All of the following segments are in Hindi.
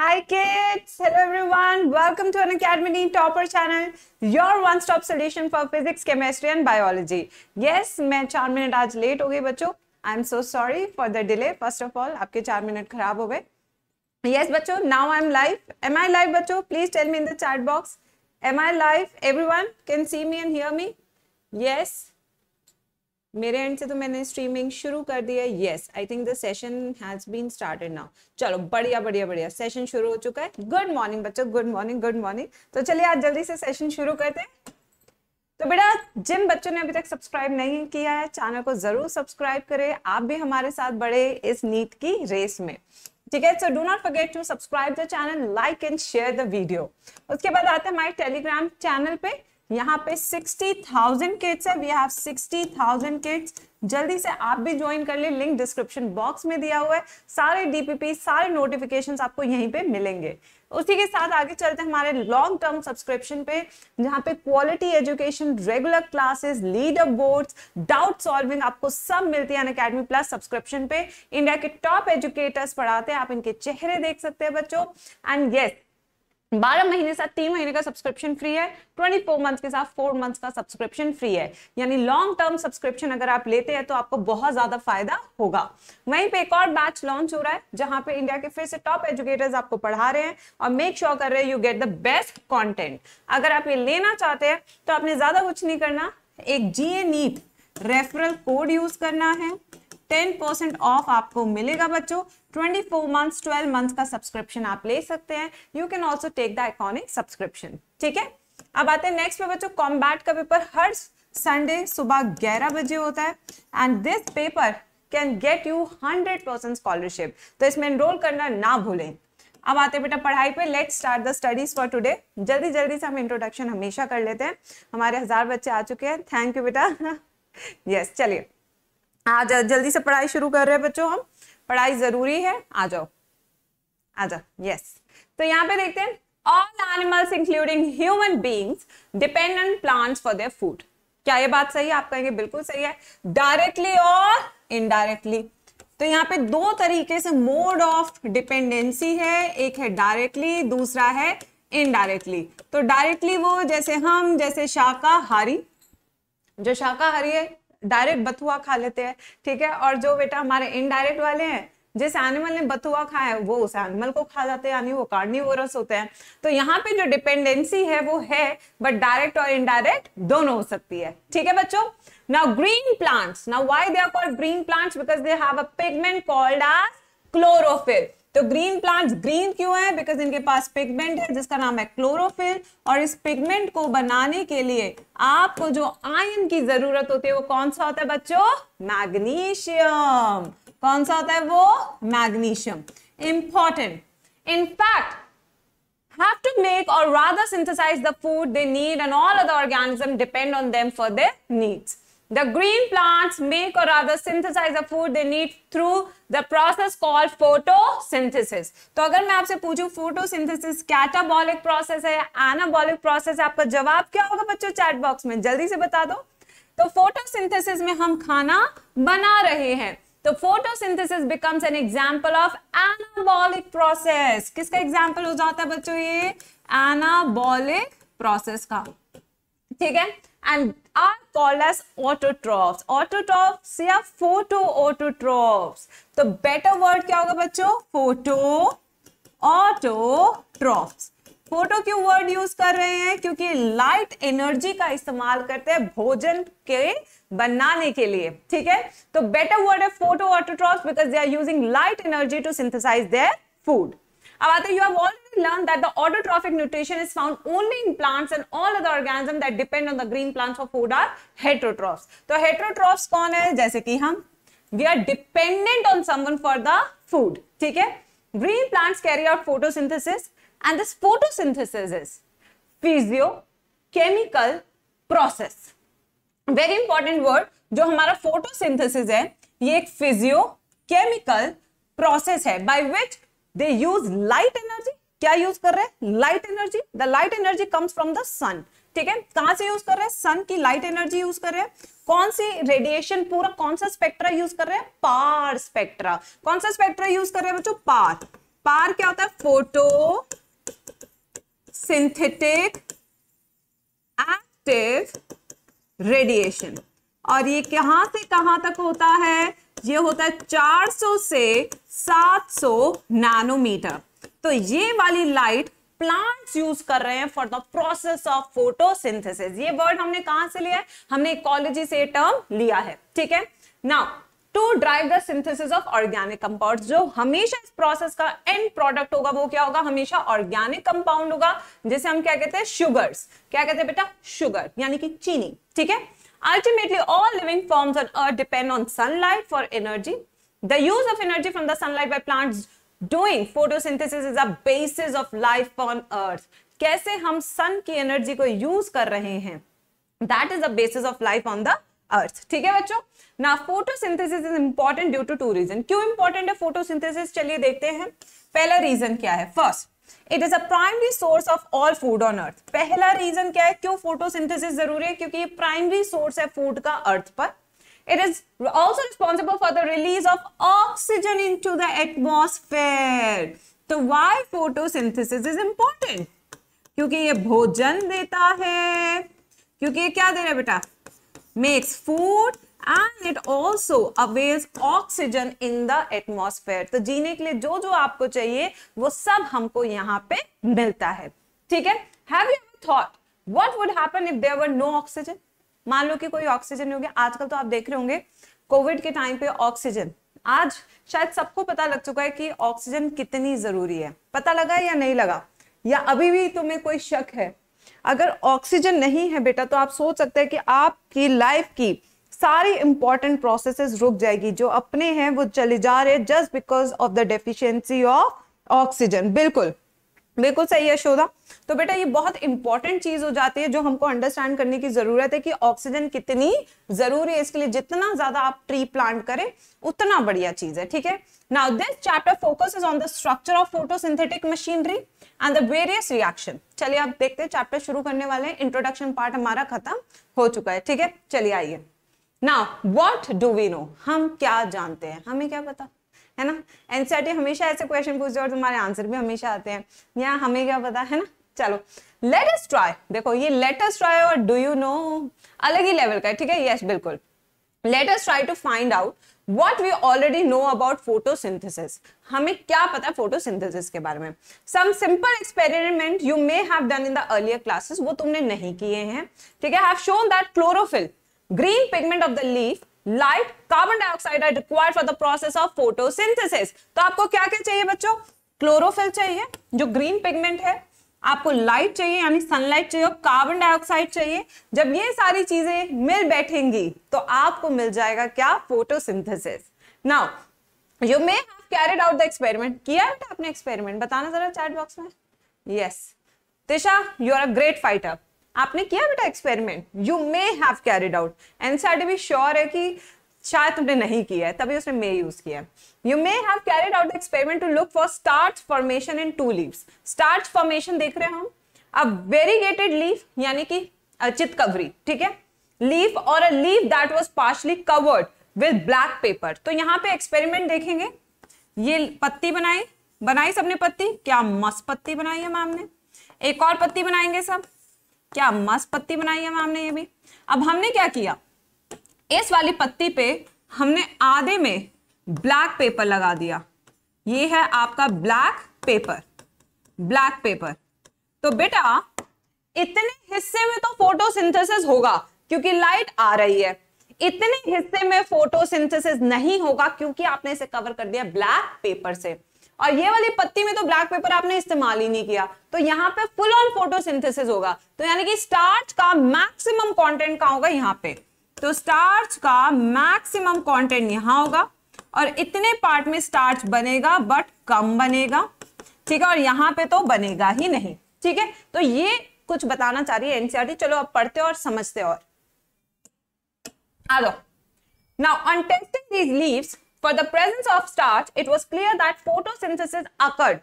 Hi kids! Hello everyone! Welcome to an Academy Topper channel, your one-stop solution for physics, chemistry and biology. Yes, मैं चार मिनट आज late i I'm so sorry for the delay. First of all, आपके चार मिनट खराब Yes, bacho, Now I'm live. Am I live, bacho? Please tell me in the chat box. Am I live? Everyone can see me and hear me? Yes. मेरे एंड से तो मैंने स्ट्रीमिंग शुरू कर दी है yes I think the session has been started now चलो बढ़िया बढ़िया बढ़िया सेशन शुरू हो चुका है गुड मॉर्निंग बच्चों गुड मॉर्निंग गुड मॉर्निंग तो चलिए आज जल्दी से सेशन शुरू करते हैं तो बेटा जिन बच्चों ने अभी तक सब्सक्राइब नहीं किया है चैनल को जरूर सब्सक्राइब करें आप भी हमारे साथ बढ़े इस नीट की रेस में ठीक है so do not forget to subscribe the channel like and share the video उसके बाद आते हैं हमारे टेलीग्राम चैनल पे यहाँ पे थाउजेंड किट्स है वी हैव थाउजेंड किट्स जल्दी से आप भी ज्वाइन कर ले लिंक डिस्क्रिप्शन बॉक्स में दिया हुआ है सारे डीपीपी सारे नोटिफिकेशंस आपको यहीं पे मिलेंगे उसी के साथ आगे चलते हैं हमारे लॉन्ग टर्म सब्सक्रिप्शन पे जहाँ पे quality education regular classes leader board doubt solving आपको सब मिलती है अकेडमी प्लस सब्सक्रिप्शन पे इंडिया के टॉप एजुकेटर्स पढ़ाते हैं आप इनके चेहरे देख सकते हैं बच्चों एंड येस yes, बारह महीने के साथ तीन महीने का सब्सक्रिप्शन फ्री है ट्वेंटी फोर मंथ के साथ फोर मंथ्स का सब्सक्रिप्शन फ्री है यानी लॉन्ग टर्म सब्सक्रिप्शन अगर आप लेते हैं तो आपको बहुत ज्यादा फायदा होगा वहीं पे एक और बैच लॉन्च हो रहा है जहां पे इंडिया के फिर से टॉप एजुकेटर्स आपको पढ़ा रहे हैं और मेक श्योर sure कर रहे हैं you get the best content अगर आप ये लेना चाहते हैं तो आपने ज्यादा कुछ नहीं करना एक जीए नीट रेफरल कोड यूज करना है टेन परसेंट ऑफ आपको मिलेगा बच्चों twenty four months twelve months का सब्सक्रिप्शन आप ले सकते हैं you can also take the iconic subscription ठीक है अब आते हैं नेक्स्ट पे बच्चों कॉम्बैट का पेपर हर संडे सुबह ग्यारह बजे होता है and this paper can get you hundred percent scholarship तो इसमें एनरोल करना ना भूलें अब आते बेटा पढ़ाई पे let start the studies for today जल्दी जल्दी से हम इंट्रोडक्शन हमेशा कर लेते हैं हमारे हजार बच्चे आ चुके हैं थैंक यू बेटा यस चलिए आ हाँ, जा जल्दी से पढ़ाई शुरू कर रहे हैं बच्चों हम पढ़ाई जरूरी है आ जाओ आ जाओ यस तो यहाँ पे देखते हैं all animals including human beings depend on plants for their food क्या ये बात सही है आप कहेंगे बिल्कुल सही है डायरेक्टली और इनडायरेक्टली तो यहाँ पे दो तरीके से मोड ऑफ डिपेंडेंसी है एक है डायरेक्टली दूसरा है इनडायरेक्टली तो डायरेक्टली वो जैसे हम जैसे शाकाहारी जो शाकाहारी है डायरेक्ट बथुआ खा लेते हैं ठीक है और जो बेटा हमारे इनडायरेक्ट वाले हैं जिस एनिमल ने बथुआ खाया है वो उस एनिमल को खा जाते हैं यानी वो कार्निवोरस होते हैं तो यहाँ पे जो डिपेंडेंसी है वो है बट डायरेक्ट और इनडायरेक्ट दोनों हो सकती है ठीक है बच्चों now green plants now why they are called green plants because they have a pigment called as chlorophyll तो ग्रीन प्लांट ग्रीन क्यों है बिकॉज इनके पास पिगमेंट है जिसका नाम है क्लोरोफिल और इस पिगमेंट को बनाने के लिए आपको जो आयन की जरूरत होती है वो कौन सा होता है बच्चों मैग्नीशियम कौन सा होता है वो magnesium important in fact have to make or rather synthesize the food they need and all other organisms depend on them for their needs The green plants make or rather synthesize the food they need through the process called photosynthesis. तो अगर मैं आपसे पूछूं photosynthesis कैटाबॉलिक प्रोसेस है एनाबॉलिक प्रोसेस है आपका जवाब क्या होगा बच्चों चैट बॉक्स में जल्दी से बता दो तो फोटोसिंथेसिस में हम खाना बना रहे हैं तो photosynthesis becomes an example of anabolic process किसका एग्जांपल हो जाता है बच्चों ये एनाबॉलिक प्रोसेस का ठीक है and are called as autotrophs. Autotrophs या फोटो ऑटोट्रॉफ्स तो better word क्या होगा बच्चों photo autotrophs. फोटो क्यों वर्ड यूज कर रहे हैं क्योंकि लाइट एनर्जी का इस्तेमाल करते हैं भोजन के बनाने के लिए ठीक है तो बेटर वर्ड है photo autotrophs because they are using light energy to synthesize their food अब आते you have already learn that the autotrophic nutrition is found only in plants and all other organism that depend on the green plants for food are heterotrophs तो हेटरोट्रॉफ्स कौन है जैसे कि हम we are dependent on someone for the food ठीक है green plants carry out photosynthesis and this photosynthesis is physio chemical process very important word जो हमारा फोटोसिंथेसिस है ये एक फिजियो केमिकल प्रोसेस है by which they use light energy क्या यूज कर रहे हैं light energy the light energy comes from the sun ठीक है कहां से यूज कर रहे हैं सन की लाइट एनर्जी यूज कर रहे हैं कौन सी रेडिएशन पूरा कौन सा स्पेक्ट्रा यूज कर रहे हैं पार स्पेक्ट्रा कौन सा स्पेक्ट्रा यूज कर रहे हैं बच्चों पार पार क्या होता है फोटो सिंथेटिक एक्टिव रेडिएशन और ये कहां से कहां तक होता है ये होता है 400 से 700 नैनोमीटर तो ये वाली लाइट प्लांट्स यूज कर रहे हैं for the process of photosynthesis ये वर्ड हमने कहां से लिया है हमने इकोलॉजी से टर्म लिया है ठीक है now to drive the synthesis of organic compound जो हमेशा इस प्रोसेस का एंड प्रोडक्ट होगा वो क्या होगा हमेशा ऑर्गेनिक कंपाउंड होगा जिसे हम क्या कहते हैं शुगर्स क्या कहते हैं बेटा शुगर यानी कि चीनी ठीक है Ultimately, all living forms on earth depend on sunlight for energy. The use of energy from the sunlight by plants doing photosynthesis is a basis of life on earth. कैसे हम सन की एनर्जी को यूज कर रहे हैं that is the basis of life on the earth ठीक है बच्चों ना photosynthesis is important due to two reason क्यों इंपॉर्टेंट है फोटोसिंथेसिस चलिए देखते हैं पहला रीजन क्या है first it is a primary source of all food on earth पहला रीजन क्या है क्यों फोटोसिंथेसिस जरूरी है क्योंकि प्राइमरी सोर्स है फूड का अर्थ पर it is also responsible for the release of oxygen into the atmosphere तो why photo photosynthesis is important क्योंकि ये भोजन देता है क्योंकि ये क्या दे रहा है बेटा makes food and it also avails oxygen in the atmosphere तो जीने के लिए जो जो आपको चाहिए वो सब हमको यहाँ पे मिलता है ठीक है have you thought what would happen if there were no oxygen मान लो कि कोई ऑक्सीजन नहीं हो गया आजकल तो आप देख रहे होंगे कोविड के टाइम पे ऑक्सीजन आज शायद सबको पता लग चुका है कि ऑक्सीजन कितनी जरूरी है पता लगा या नहीं लगा या अभी भी तुम्हें कोई शक है अगर ऑक्सीजन नहीं है बेटा तो आप सोच सकते हैं कि आपकी लाइफ की सारी इंपॉर्टेंट प्रोसेसेस रुक जाएगी जो अपने हैं वो चले जा रहे हैं just because of the deficiency of oxygen बिल्कुल बिल्कुल सही है शोधा तो बेटा ये बहुत इंपॉर्टेंट चीज हो जाती है जो हमको अंडरस्टैंड करने की जरूरत है कि ऑक्सीजन कितनी जरूरी है इसके लिए जितना ज्यादा आप ट्री प्लांट करें उतना बढ़िया चीज है ठीक है now this chapter focus is on the structure of photosynthetic machinery and the various reaction चलिए आप देखते हैं चैप्टर शुरू करने वाले इंट्रोडक्शन पार्ट हमारा खत्म हो चुका है ठीक है चलिए आइए ना वॉट डू वी नो हम क्या जानते हैं हमें क्या पता है ना एनसीआरटी e हमेशा ऐसे क्वेश्चन पूछते हैं और तुम्हारे आंसर भी हमेशा आते हैं या हमें क्या पता है ना चलो लेट अस ट्राई देखो ये लेट अस ट्राई और डू यू नो अलग ही लेवल का है ठीक है यस बिल्कुल let us try to find out what we already know about photosynthesis हमें क्या पता है फोटोसिंथेसिस के बारे में some simple experiment you may have done in the earlier classes वो तुमने नहीं किए हैं ठीक है have shown that chlorophyll green pigment of the leaf light carbon dioxide are required for the process of photosynthesis तो आपको क्या क्या चाहिए बच्चों क्लोरोफिल चाहिए जो ग्रीन पिगमेंट है आपको लाइट चाहिए यानी सनलाइट चाहिए और कार्बन डाइऑक्साइड चाहिए जब ये सारी चीजें मिल बैठेंगी तो आपको मिल जाएगा क्या photosynthesis now you may have carried out the experiment किया है आपने एक्सपेरिमेंट बताना जरा चैट बॉक्स में yes yes. Tisha you are a great fighter आपने किया बेटा experiment you may have carried out NCERT भी श्योर है कि शायद तुमने नहीं किया है तभी उसने मे यूज किया you may have carried out experiment to look for starch formation in two leaves starch formation देख रहे हम अ वेरीगेटेड लीफ यानी कि चित कवरी ठीक है लीफ और a leaf that was partially covered with black paper तो यहाँ पे एक्सपेरिमेंट देखेंगे ये पत्ती बनाई बनाई सबने पत्ती क्या मस्त पत्ती बनाई है मैम ने एक और पत्ती बनाएंगे सब क्या मस्त पत्ती बनाई है हमने ये भी अब हमने क्या किया इस वाली पत्ती पे हमने आधे में ब्लैक पेपर लगा दिया ये है आपका ब्लैक पेपर ब्लैक पेपर तो बेटा इतने हिस्से में तो फोटोसिंथेसिस होगा क्योंकि लाइट आ रही है इतने हिस्से में फोटोसिंथेसिस नहीं होगा क्योंकि आपने इसे कवर कर दिया ब्लैक पेपर से और ये वाली पत्ती में तो ब्लैक पेपर आपने इस्तेमाल ही नहीं किया तो यहाँ पे फुल ऑन फोटोसिंथेसिस होगा तो यानी कि स्टार्च का मैक्सिमम कंटेंट कहा होगा यहाँ पे तो स्टार्च का मैक्सिमम कंटेंट यहाँ होगा और इतने पार्ट में स्टार्च बनेगा बट कम बनेगा ठीक है और यहाँ पे तो बनेगा ही नहीं ठीक है तो ये कुछ बताना चाह रही है एनसीआरटी e चलो अब पढ़ते और समझते और आ दो now on these leaves For the presence of starch, it was clear that photosynthesis occurred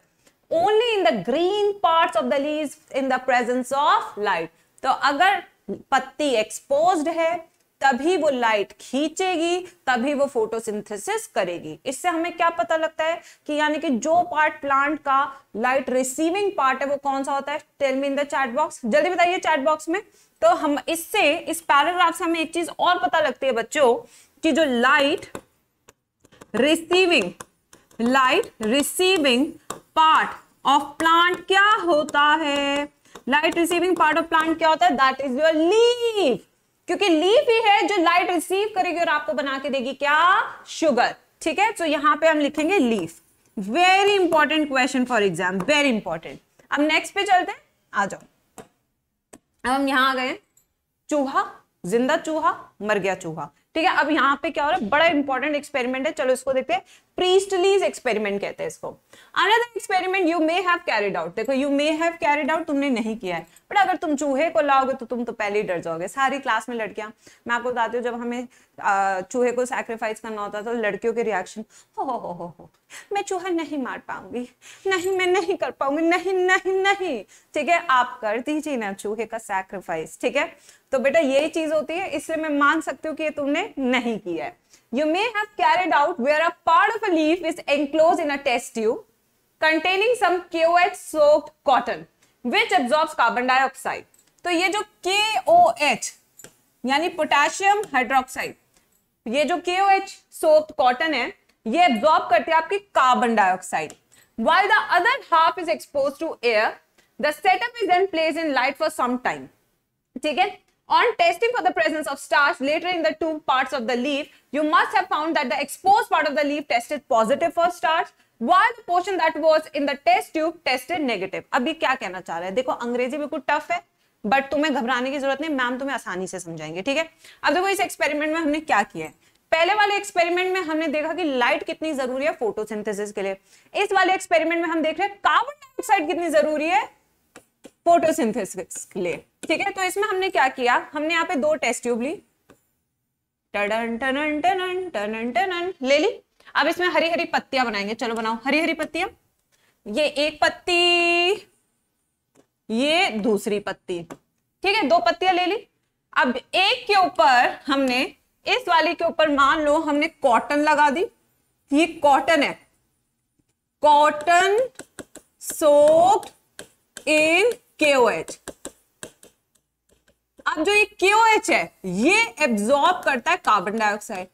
only in the green parts of the leaves in the presence of light. तो अगर पत्ती एक्सपोज्ड है तभी वो लाइट खींचेगी तभी वो फोटोसिंथेसिस करेगी इससे हमें क्या पता लगता है कि यानी कि जो पार्ट प्लांट का लाइट रिसीविंग पार्ट है वो कौन सा होता है tell me in the chat box जल्दी बताइए चैट बॉक्स में तो हम इससे इस पैराग्राफ से हमें एक चीज और पता लगती है बच्चों कि जो light receiving light receiving part of plant क्या होता है light receiving part of plant क्या होता है दैट इज योर लीव क्योंकि लीव ही है जो लाइट रिसीव करेगी और आपको बना के देगी क्या शुगर ठीक है तो यहां पे हम लिखेंगे leaf very important question for exam very important अब नेक्स्ट पे चलते हैं आ जाओ अब हम यहां आ गए चूहा जिंदा चूहा मर गया चूहा ठीक है अब यहाँ पे क्या हो रहा है बड़ा इंपॉर्टेंट एक्सपेरिमेंट है चलो इसको देखते हैं प्रीस्टलीज एक्सपेरिमेंट कहते हैं इसको another experiment you may have carried out देखो you may have carried out तुमने नहीं किया है बट अगर तुम चूहे को लाओगे तो तुम तो पहले ही डर जाओगे सारी क्लास में लड़कियां मैं आपको बताती हूँ जब हमें चूहे को सैक्रिफाइस करना होता था तो लड़कियों के रिएक्शन हो हो हो हो मैं चूहा नहीं मार पाऊंगी नहीं मैं नहीं कर पाऊंगी नहीं नहीं नहीं ठीक है आप कर दीजिए ना चूहे का सैक्रिफाइस ठीक है तो बेटा यही चीज होती है इसलिए मैं मान सकती हूँ कि ये तुमने नहीं किया है You may have carried out where a part of a leaf is enclosed in a test tube containing some KOH soaked cotton which absorbs carbon dioxide. तो ये जो KOH यानी पोटेशियम हाइड्रोक्साइड ये जो KOH soaked cotton है ये एब्जॉर्ब करते हैं आपकी carbon dioxide while the other half is exposed to air the setup is then placed in light for some time ठीक है On testing for the presence of starch later in the two parts of the leaf, you must have found that the exposed part of the leaf tested positive for starch, while the portion that was in the test tube tested negative. abhi kya kehna cha raha hai dekho angrezi bhi kuch tough hai but तुम्हें घबराने की जरूरत नहीं मैम तुम्हें आसानी से समझाएंगे ठीक है अब देखो इस एक्सपेरिमेंट में हमने क्या किया है पहले वाले एक्सपेरिमेंट में हमने देखा कि लाइट कितनी जरूरी है फोटोसिंथेसिस के लिए इस वाले एक्सपेरिमेंट में हम देख रहे हैं कार्बन डाइऑक्साइड कितनी जरूरी है फोटोसिंथेसिस के लिए ठीक है तो इसमें हमने क्या किया हमने यहाँ पे दो टेस्ट ट्यूब ली टन टन टन टन टन ले ली अब इसमें हरी हरी पत्तियां बनाएंगे चलो बनाओ हरी हरी पत्तियां ये एक पत्ती ये दूसरी पत्ती ठीक है दो पत्तियां ले ली अब एक के ऊपर हमने इस वाली के ऊपर मान लो हमने कॉटन लगा दी ये कॉटन है कॉटन सोप इन KOH. अब जो ये KOH है ये एब्जॉर्ब करता है carbon dioxide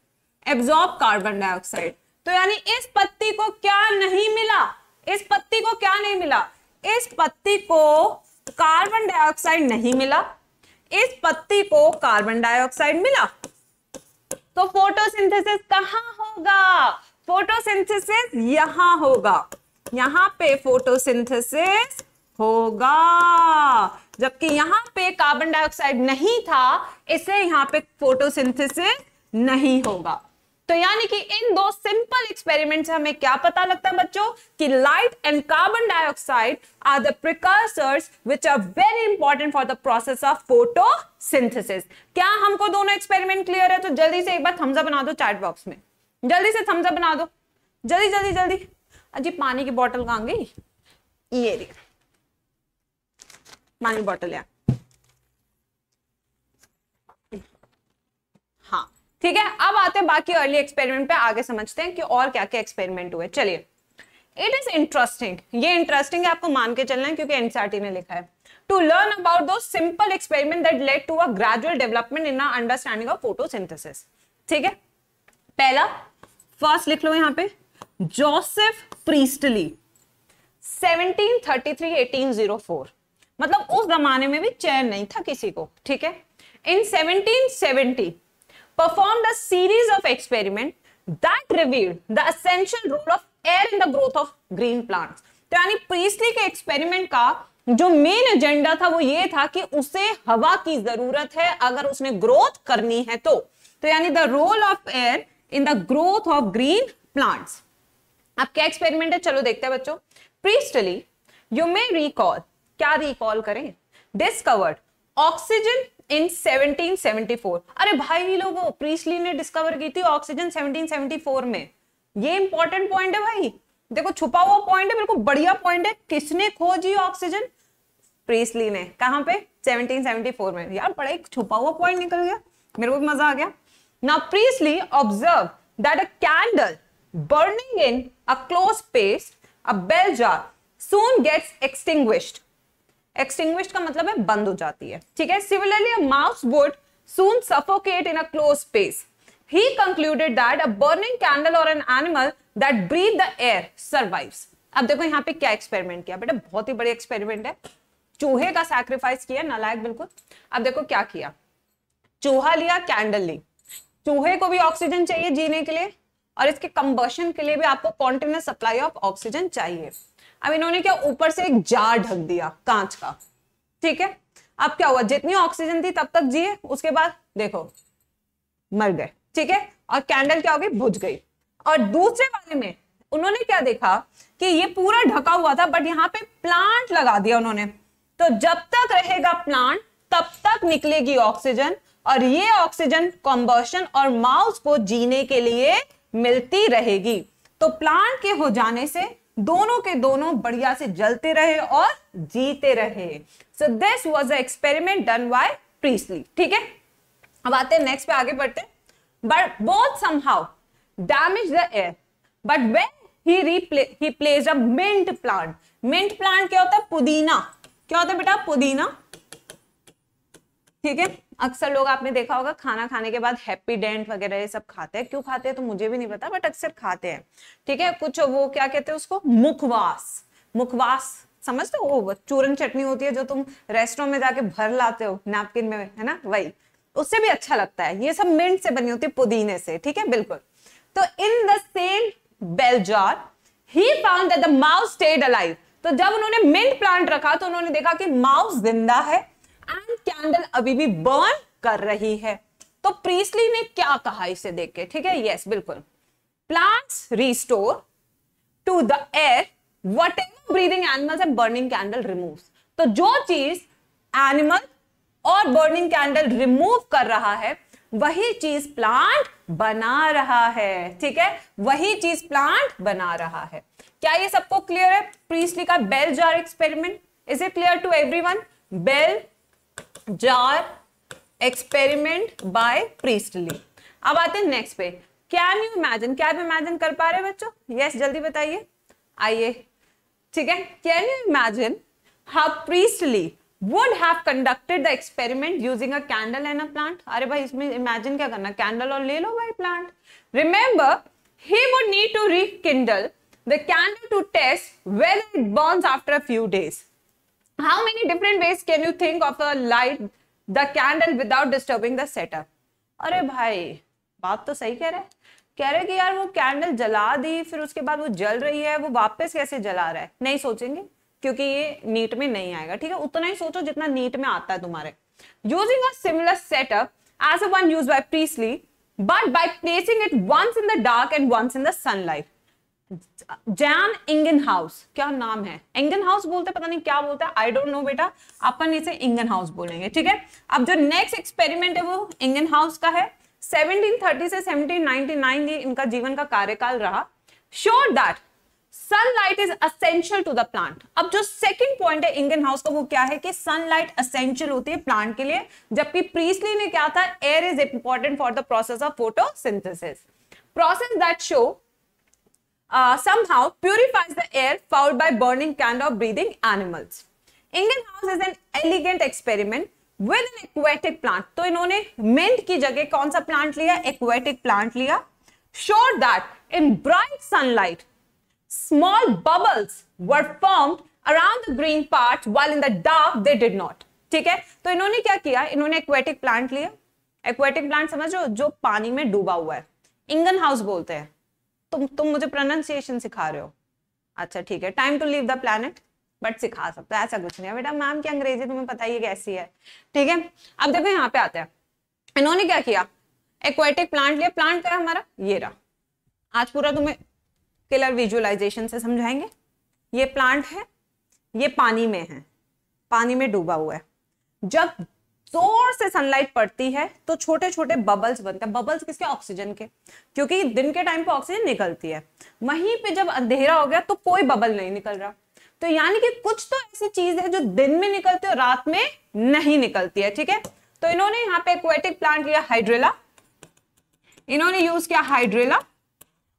absorb carbon dioxide तो यानी इस पत्ती को क्या नहीं मिला इस पत्ती को क्या नहीं मिला इस पत्ती को कार्बन डाइऑक्साइड नहीं मिला इस पत्ती को कार्बन डाइऑक्साइड मिला तो फोटोसिंथेसिस कहां होगा फोटोसिंथेसिस यहां होगा यहां पे फोटोसिंथेसिस होगा जबकि यहां पे कार्बन डाइऑक्साइड नहीं था इसे यहाँ पे फोटोसिंथेसिस नहीं होगा तो यानी कि इन दो सिंपल एक्सपेरिमेंट से हमें क्या पता लगता है बच्चों कि light and carbon dioxide are the precursors which are very important for the process of photosynthesis क्या हमको दोनों एक्सपेरिमेंट क्लियर है तो जल्दी से एक बार थम्सअप बना दो चैट बॉक्स में जल्दी से थम्सअप बना दो जल्दी जल्दी जल्दी अजी पानी की बॉटल कहाँ गई ये रही पानी बॉटल या हाँ ठीक है अब आते हैं बाकी अर्ली एक्सपेरिमेंट पे आगे समझते हैं कि और क्या क्या एक्सपेरिमेंट हुए चलिए इट इज इंटरेस्टिंग ये इंटरेस्टिंग है आपको मान के चलना है क्योंकि एनसीआरटी ने लिखा है टू लर्न अबाउट दो simple experiment that led to a gradual development in understanding of photosynthesis ठीक है पहला फर्स्ट लिख लो यहां पे जोसेफ प्रीस्टली 1733-1804 मतलब उस जमाने में भी चैन नहीं था किसी को ठीक है in 1770 performed a series of experiment that revealed the essential role of air in the growth of green plants तो यानी प्रीस्ली के एक्सपेरिमेंट का जो मेन एजेंडा था वो ये था कि उसे हवा की जरूरत है अगर उसने ग्रोथ करनी है तो तो यानी the role of air in the growth of green plants अब क्या एक्सपेरिमेंट है चलो देखते हैं बच्चों प्रीस्टली यू मे रिकॉल क्या रिकॉल करें डिस्कवर्ड ऑक्सीजन इन 1774 अरे भाई लोगों प्रीसली ने डिस्कवर की थी ऑक्सीजन 1774 में ये इंपॉर्टेंट पॉइंट है भाई देखो छुपा हुआ पॉइंट है बिल्कुल बढ़िया पॉइंट है किसने खोजी ऑक्सीजन प्रीसली ने कहां पे 1774 में यार बड़ा एक छुपा हुआ पॉइंट निकल गया मेरे को भी मजा आ गया now Priestley observe that a candle burning in a close space a bell jar soon gets extinguished extinguish का मतलब है बंद हो जाती है ठीक है similarly mouse would soon suffocate in a closed space. He concluded that a burning candle or an animal that breathe the air survives. अब देखो यहाँ पे क्या एक्सपेरिमेंट किया बेटा बहुत ही बड़े एक्सपेरिमेंट है चूहे का सैक्रिफाइस किया नलायक बिल्कुल अब देखो क्या किया चूहा लिया कैंडल ली चूहे को भी ऑक्सीजन चाहिए जीने के लिए और इसके कंबर्शन के लिए भी आपको कॉन्टिन्यूस सप्लाई ऑफ ऑक्सीजन चाहिए अब इन्होंने क्या ऊपर से एक जार ढक दिया कांच का ठीक है अब क्या हुआ जितनी ऑक्सीजन थी तब तक जिए उसके बाद देखो मर गए ठीक है और कैंडल क्या हो गई बुझ गई और दूसरे वाले में उन्होंने क्या देखा कि ये पूरा ढका हुआ था बट यहाँ पे प्लांट लगा दिया उन्होंने तो जब तक रहेगा प्लांट तब तक निकलेगी ऑक्सीजन और ये ऑक्सीजन कॉम्बर्शन और माउस को जीने के लिए मिलती रहेगी तो प्लांट के हो जाने से दोनों के दोनों बढ़िया से जलते रहे और जीते रहे so this was a experiment done by Priestley ठीक है अब आते हैं नेक्स्ट पे आगे बढ़ते but both somehow damage the air but when he replay he places a mint plant mint plant क्या होता है पुदीना क्या होता है बेटा पुदीना ठीक है अक्सर लोग आपने देखा होगा खाना खाने के बाद हैप्पी डेंट वगैरह ये सब खाते हैं क्यों खाते हैं तो मुझे भी नहीं पता बट अक्सर खाते हैं ठीक है कुछ वो क्या कहते हैं उसको मुखवास मुखवास समझते हो चूरन चटनी होती है जो तुम रेस्टोरेंट में जाके भर लाते हो नैपकिन में है ना वही उससे भी अच्छा लगता है ये सब मिंट से बनी होती है पुदीने से ठीक है बिल्कुल तो in the same bell jar he found that the mouse stayed alive तो जब उन्होंने मिंट प्लांट रखा तो उन्होंने देखा कि माउस जिंदा है एंड कैंडल अभी भी बर्न कर रही है तो प्रीसली ने क्या कहा इसे देख के ठीक है यस बिल्कुल plants restore to the air whatever breathing animals and burning candle remove तो जो चीज एनिमल और बर्निंग कैंडल रिमूव कर रहा है वही चीज प्लांट बना रहा है ठीक है वही चीज प्लांट बना रहा है क्या ये सबको क्लियर है प्रीसली का bell jar experiment is it clear to everyone bell jar experiment by Priestley अब आते हैं नेक्स्ट पे कैन यू इमेजिन क्या आप इमेजिन कर पा रहे हैं बच्चों यस yes, जल्दी बताइए आइए ठीक है can you imagine how Priestley would have conducted the experiment using a candle and a plant अरे भाई इसमें इमेजिन क्या करना कैंडल और ले लो भाई plant remember he would need to rekindle the candle to test well it burn after a few days how many different ways can you think of a light the candle without disturbing the setup अरे भाई बात तो सही कह रहे कह रहे कि यार वो कैंडल जला दी फिर उसके बाद वो जल रही है वो वापस कैसे जला रहा है नहीं सोचेंगे क्योंकि ये नीट में नहीं आएगा ठीक है उतना ही सोचो जितना नीट में आता है तुम्हारे using a similar setup as a one use by Priestley but by placing it once in the dark and once in the sunlight Jan Ingenhousz क्या नाम है इंगन हाउस बोलते पता नहीं क्या बोलता है आई डोंट नो बेटा अपन इसे इंगन हाउस बोलेंगे ठीक है अब जो नेक्स्ट एक्सपेरिमेंट है वो इंगन हाउस का है 1730 से 1799 ये इनका जीवन का कार्यकाल रहा sure that sunlight is essential to the plant अब जो सेकंड पॉइंट है इंगन हाउस का वो क्या है कि सनलाइट असेंशियल होती है प्लांट के लिए जबकि प्रीसली ने क्या था air is important for the process of photosynthesis process that show Uh, somehow purifies the air fouled by burning canned or breathing animals. Indian house is an elegant experiment with an aquatic plant तो इन्होंने मिंट की जगह कौन सा प्लांट लिया एक्वेटिक प्लांट लिया showed that in bright sunlight small bubbles were formed around the green part while in the dark they did not ठीक है तो इन्होंने क्या किया इन्होंने एक्वेटिक प्लांट लिया एक्वेटिक प्लांट समझो जो पानी में डूबा हुआ है इंगन हाउस बोलते हैं तुम तुम मुझे प्रोनाउंसिएशन सिखा रहे हो अच्छा ठीक है time to leave the planet but सिखा सकते हो ऐसा कुछ नहीं है बेटा मैम की अंग्रेजी तुम्हें पता ही कैसी है ठीक है अब देखो यहाँ पे आते हैं इन्होंने क्या किया एक्वाटिक प्लांट लिया प्लांट क्या हमारा ये रहा आज पूरा तुम्हें क्लियर विजुअलाइजेशन से समझाएंगे ये प्लांट है ये पानी में है पानी में डूबा हुआ है जब जोर से सनलाइट पड़ती है तो छोटे छोटे बबल्स बनते हैं बबल्स किसके ऑक्सीजन के क्योंकि दिन के टाइम पे ऑक्सीजन निकलती है वहीं पे जब अंधेरा हो गया तो कोई बबल नहीं निकल रहा तो यानी कि कुछ तो ऐसी चीज है जो दिन में निकलती है और रात में नहीं निकलती है ठीक है तो इन्होंने यहाँ पे एक्वेटिक प्लांट लिया हाइड्रेला इन्होंने यूज किया हाइड्रेला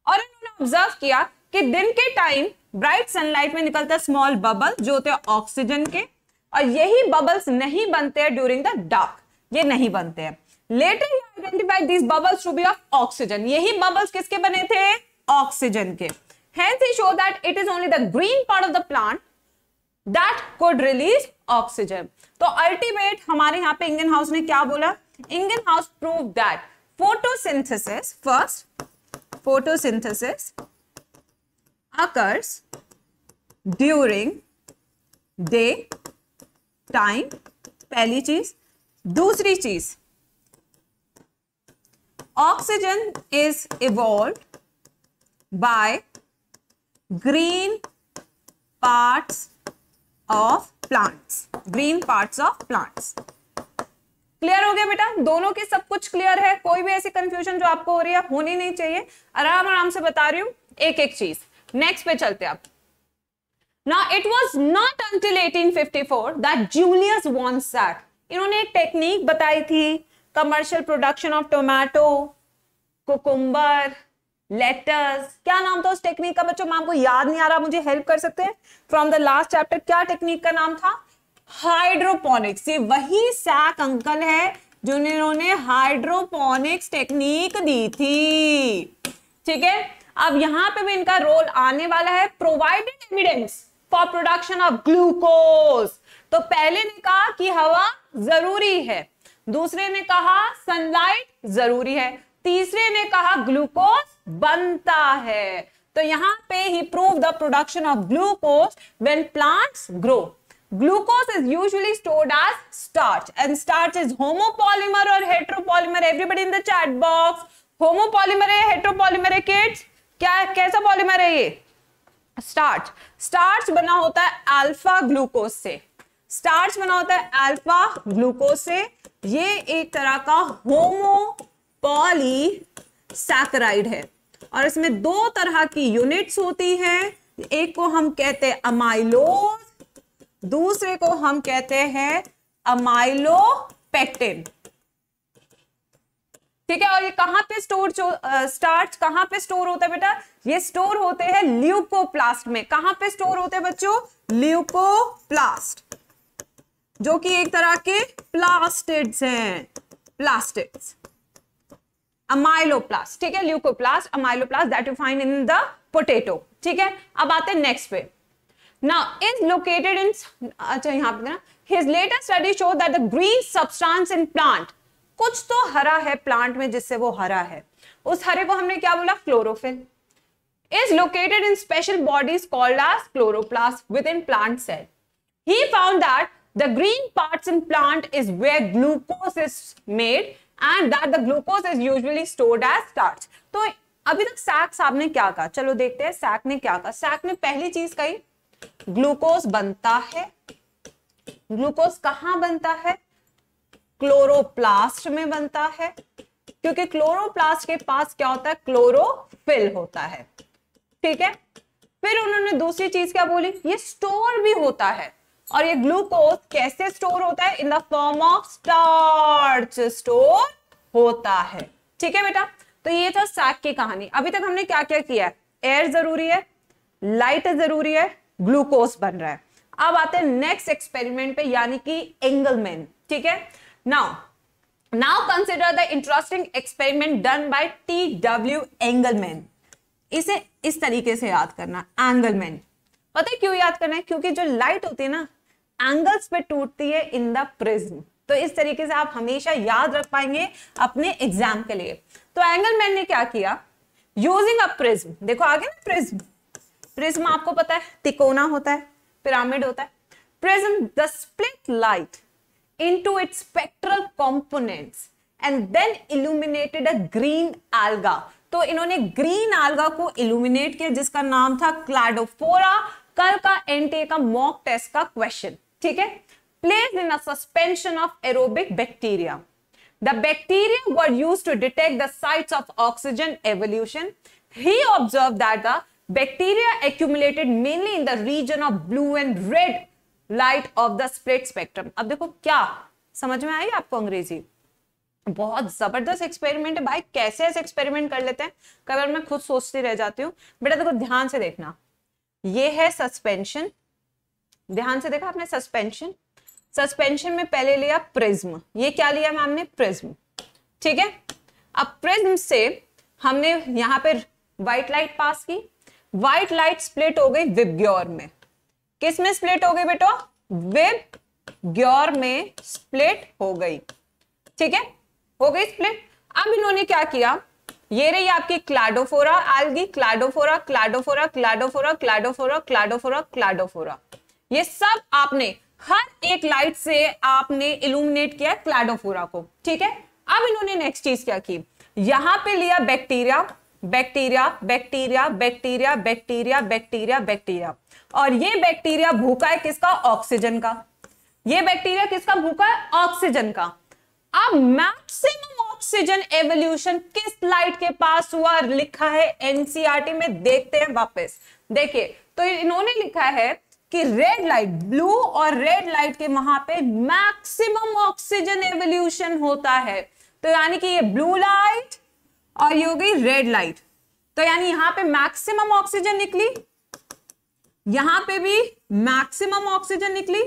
और इन्होंने ऑब्जर्व किया कि दिन के टाइम ब्राइट सनलाइट में निकलता स्मॉल बबल जो होते हैं ऑक्सीजन के और यही बबल्स नहीं बनते हैं ड्यूरिंग द डार्क ये नहीं बनते हैं later identify these bubbles to be of oxygen यही बबल्स किसके बने थे ऑक्सीजन के hence he show that it is only the green part of the plant that could release oxygen तो अल्टीमेट हमारे यहां पे इंगन हाउस ने क्या बोला Ingenhousz prove that photosynthesis first photosynthesis occurs during day time पहली चीज दूसरी चीज oxygen is evolve by green parts of plants green parts of plants clear हो गया बेटा दोनों के सब कुछ क्लियर है कोई भी ऐसी कंफ्यूजन जो आपको हो रही है होनी नहीं चाहिए आराम आराम से बता रही हूं एक एक चीज नेक्स्ट पे चलते आप now it was not until 1854 julius von sack इन्होंने एक टेक्निक बताई थी commercial production of tomato cucumber lettuce क्या नाम था उस टेक्निक का बच्चों मैं आपको याद नहीं आ रहा मुझे हेल्प कर सकते हैं फ्रॉम द लास्ट चैप्टर क्या टेक्निक का नाम था हाइड्रोपोनिक्स ये वही सैक अंकल है जिन्होंने हाइड्रोपोनिक्स टेक्निक दी थी ठीक है अब यहां पे भी इनका रोल आने वाला है provided evidence for production of glucose तो पहले ने कहा कि हवा जरूरी है दूसरे ने कहा सनलाइट जरूरी है तीसरे ने कहा ग्लूकोज बनता है तो यहां पे he prove the production of glucose when plants grow glucose is usually stored as starch and starch is homopolymer और heteropolymer everybody in the chat box homopolymer है हेट्रोपॉलीमर है किड्स क्या कैसा पॉलीमर है ये स्टार्च स्टार्च बना होता है अल्फा ग्लूकोज से स्टार्च बना होता है अल्फा ग्लूकोज से ये एक तरह का होमोपॉली सैकराइड है और इसमें दो तरह की यूनिट्स होती हैं एक को हम कहते हैं अमाइलोज दूसरे को हम कहते हैं अमाइलोपेक्टिन ठीक है और ये कहां पे स्टोर स्टार्च कहां पे स्टोर होता है बेटा ये स्टोर होते हैं ल्यूकोप्लास्ट में कहां पे स्टोर होते हैं बच्चों ल्यूकोप्लास्ट जो कि एक तरह के प्लास्टिड्स हैं प्लास्टिड्स अमाइलोप्लास्ट ठीक है leucoplast amyloplast that you find in the potato ठीक है अब आते हैं नेक्स्ट पे नाउ इज लोकेटेड इन अच्छा यहां पर ना his latest study showed that the green substance in plant कुछ तो हरा है प्लांट में जिससे वो हरा है उस हरे को हमने क्या बोला chlorophyll is located in special bodies called as chloroplasts within plant cell. He found that the green parts in plant is where glucose is made and that the glucose is usually stored as starch. तो अभी तक सैक साहब ने क्या कहा चलो देखते हैं सैक ने क्या कहा सैक ने पहली चीज कही ग्लूकोज बनता है ग्लूकोज कहाँ बनता है क्लोरोप्लास्ट में बनता है क्योंकि क्लोरोप्लास्ट के पास क्या होता है क्लोरोफिल होता है ठीक है फिर उन्होंने दूसरी चीज क्या बोली ये स्टोर भी होता है और ये ग्लूकोज कैसे स्टोर होता है in the form of starch store होता है ठीक है बेटा तो ये था साग की कहानी अभी तक हमने क्या क्या किया है एयर जरूरी है लाइट जरूरी है ग्लूकोज बन रहा है अब आते हैं नेक्स्ट एक्सपेरिमेंट पे यानी कि एंगलमैन ठीक है now now consider the interesting experiment done by T W Engelmann इसे इस तरीके से याद करना एंगलमैन पता है क्यों याद करना है क्योंकि जो लाइट होती है ना एंगल्स पे टूटती है इन द प्रिज्म तो इस तरीके से आप हमेशा याद रख पाएंगे अपने एग्जाम के लिए तो एंगलमैन ने क्या किया यूजिंग अ प्रिज्म देखो आगे ना प्रिज्म प्रिज्म आपको पता है तिकोना होता है पिरामिड होता है prism the split light into its spectral components and then illuminated a green alga तो इन्होंने ग्रीन आलगा को इल्यूमिनेट किया जिसका नाम था क्लाडोफोरा कल का एनटीए का मॉक टेस्ट का क्वेश्चन ठीक है place in a suspension of aerobic bacteria The bacteria were used to detect the sites of oxygen evolution. He observed that the bacteria accumulated mainly in the region of blue and red light of the split spectrum. अब देखो क्या समझ में आई आपको अंग्रेजी बहुत जबरदस्त एक्सपेरिमेंट है भाई कैसे ऐसे एक्सपेरिमेंट कर लेते हैं कभी मैं खुद सोचती रह जाती हूँ बेटा देखो ध्यान से देखना ये है सस्पेंशन ध्यान से देखा आपने सस्पेंशन सस्पेंशन में पहले लिया प्रिज्म ये क्या लिया मैम ने प्रिज्म ठीक है अब प्रिज्म से हमने यहाँ पर व्हाइट लाइट पास की व्हाइट लाइट स्प्लिट हो गई विबग्योर में किस में स्प्लिट हो गई बेटो विब में स्प्लिट हो गई ठीक है हो गई स्प्लिट अब इन्होंने क्या किया ये रही आपकी क्लाडोफोरा आलगी क्लाडोफोरा क्लाडोफोरा क्लाडोफोरा क्लाडोफोरा क्लाडोफोरा क्लाडोफोरा ये सब आपने हर एक लाइट से आपने इल्यूमिनेट किया क्लाडोफोरा को ठीक है अब इन्होंने नेक्स्ट चीज क्या की यहां पे लिया bacteria bacteria bacteria bacteria bacteria bacteria bacteria और ये बैक्टीरिया भूखा है किसका ऑक्सीजन का ये बैक्टीरिया किसका भूखा है ऑक्सीजन का अब मैक्सिमम ऑक्सीजन एवोल्यूशन किस लाइट के पास हुआ लिखा है एनसीआरटी e में देखते हैं वापस देखिए तो इन्होंने लिखा है कि रेड लाइट ब्लू और रेड लाइट के वहां पे मैक्सिमम ऑक्सीजन एवोल्यूशन होता है तो यानी कि ये ब्लू लाइट और ये हो गई रेड लाइट तो यानी यहां पे मैक्सिमम ऑक्सीजन निकली यहां पे भी मैक्सिमम ऑक्सीजन निकली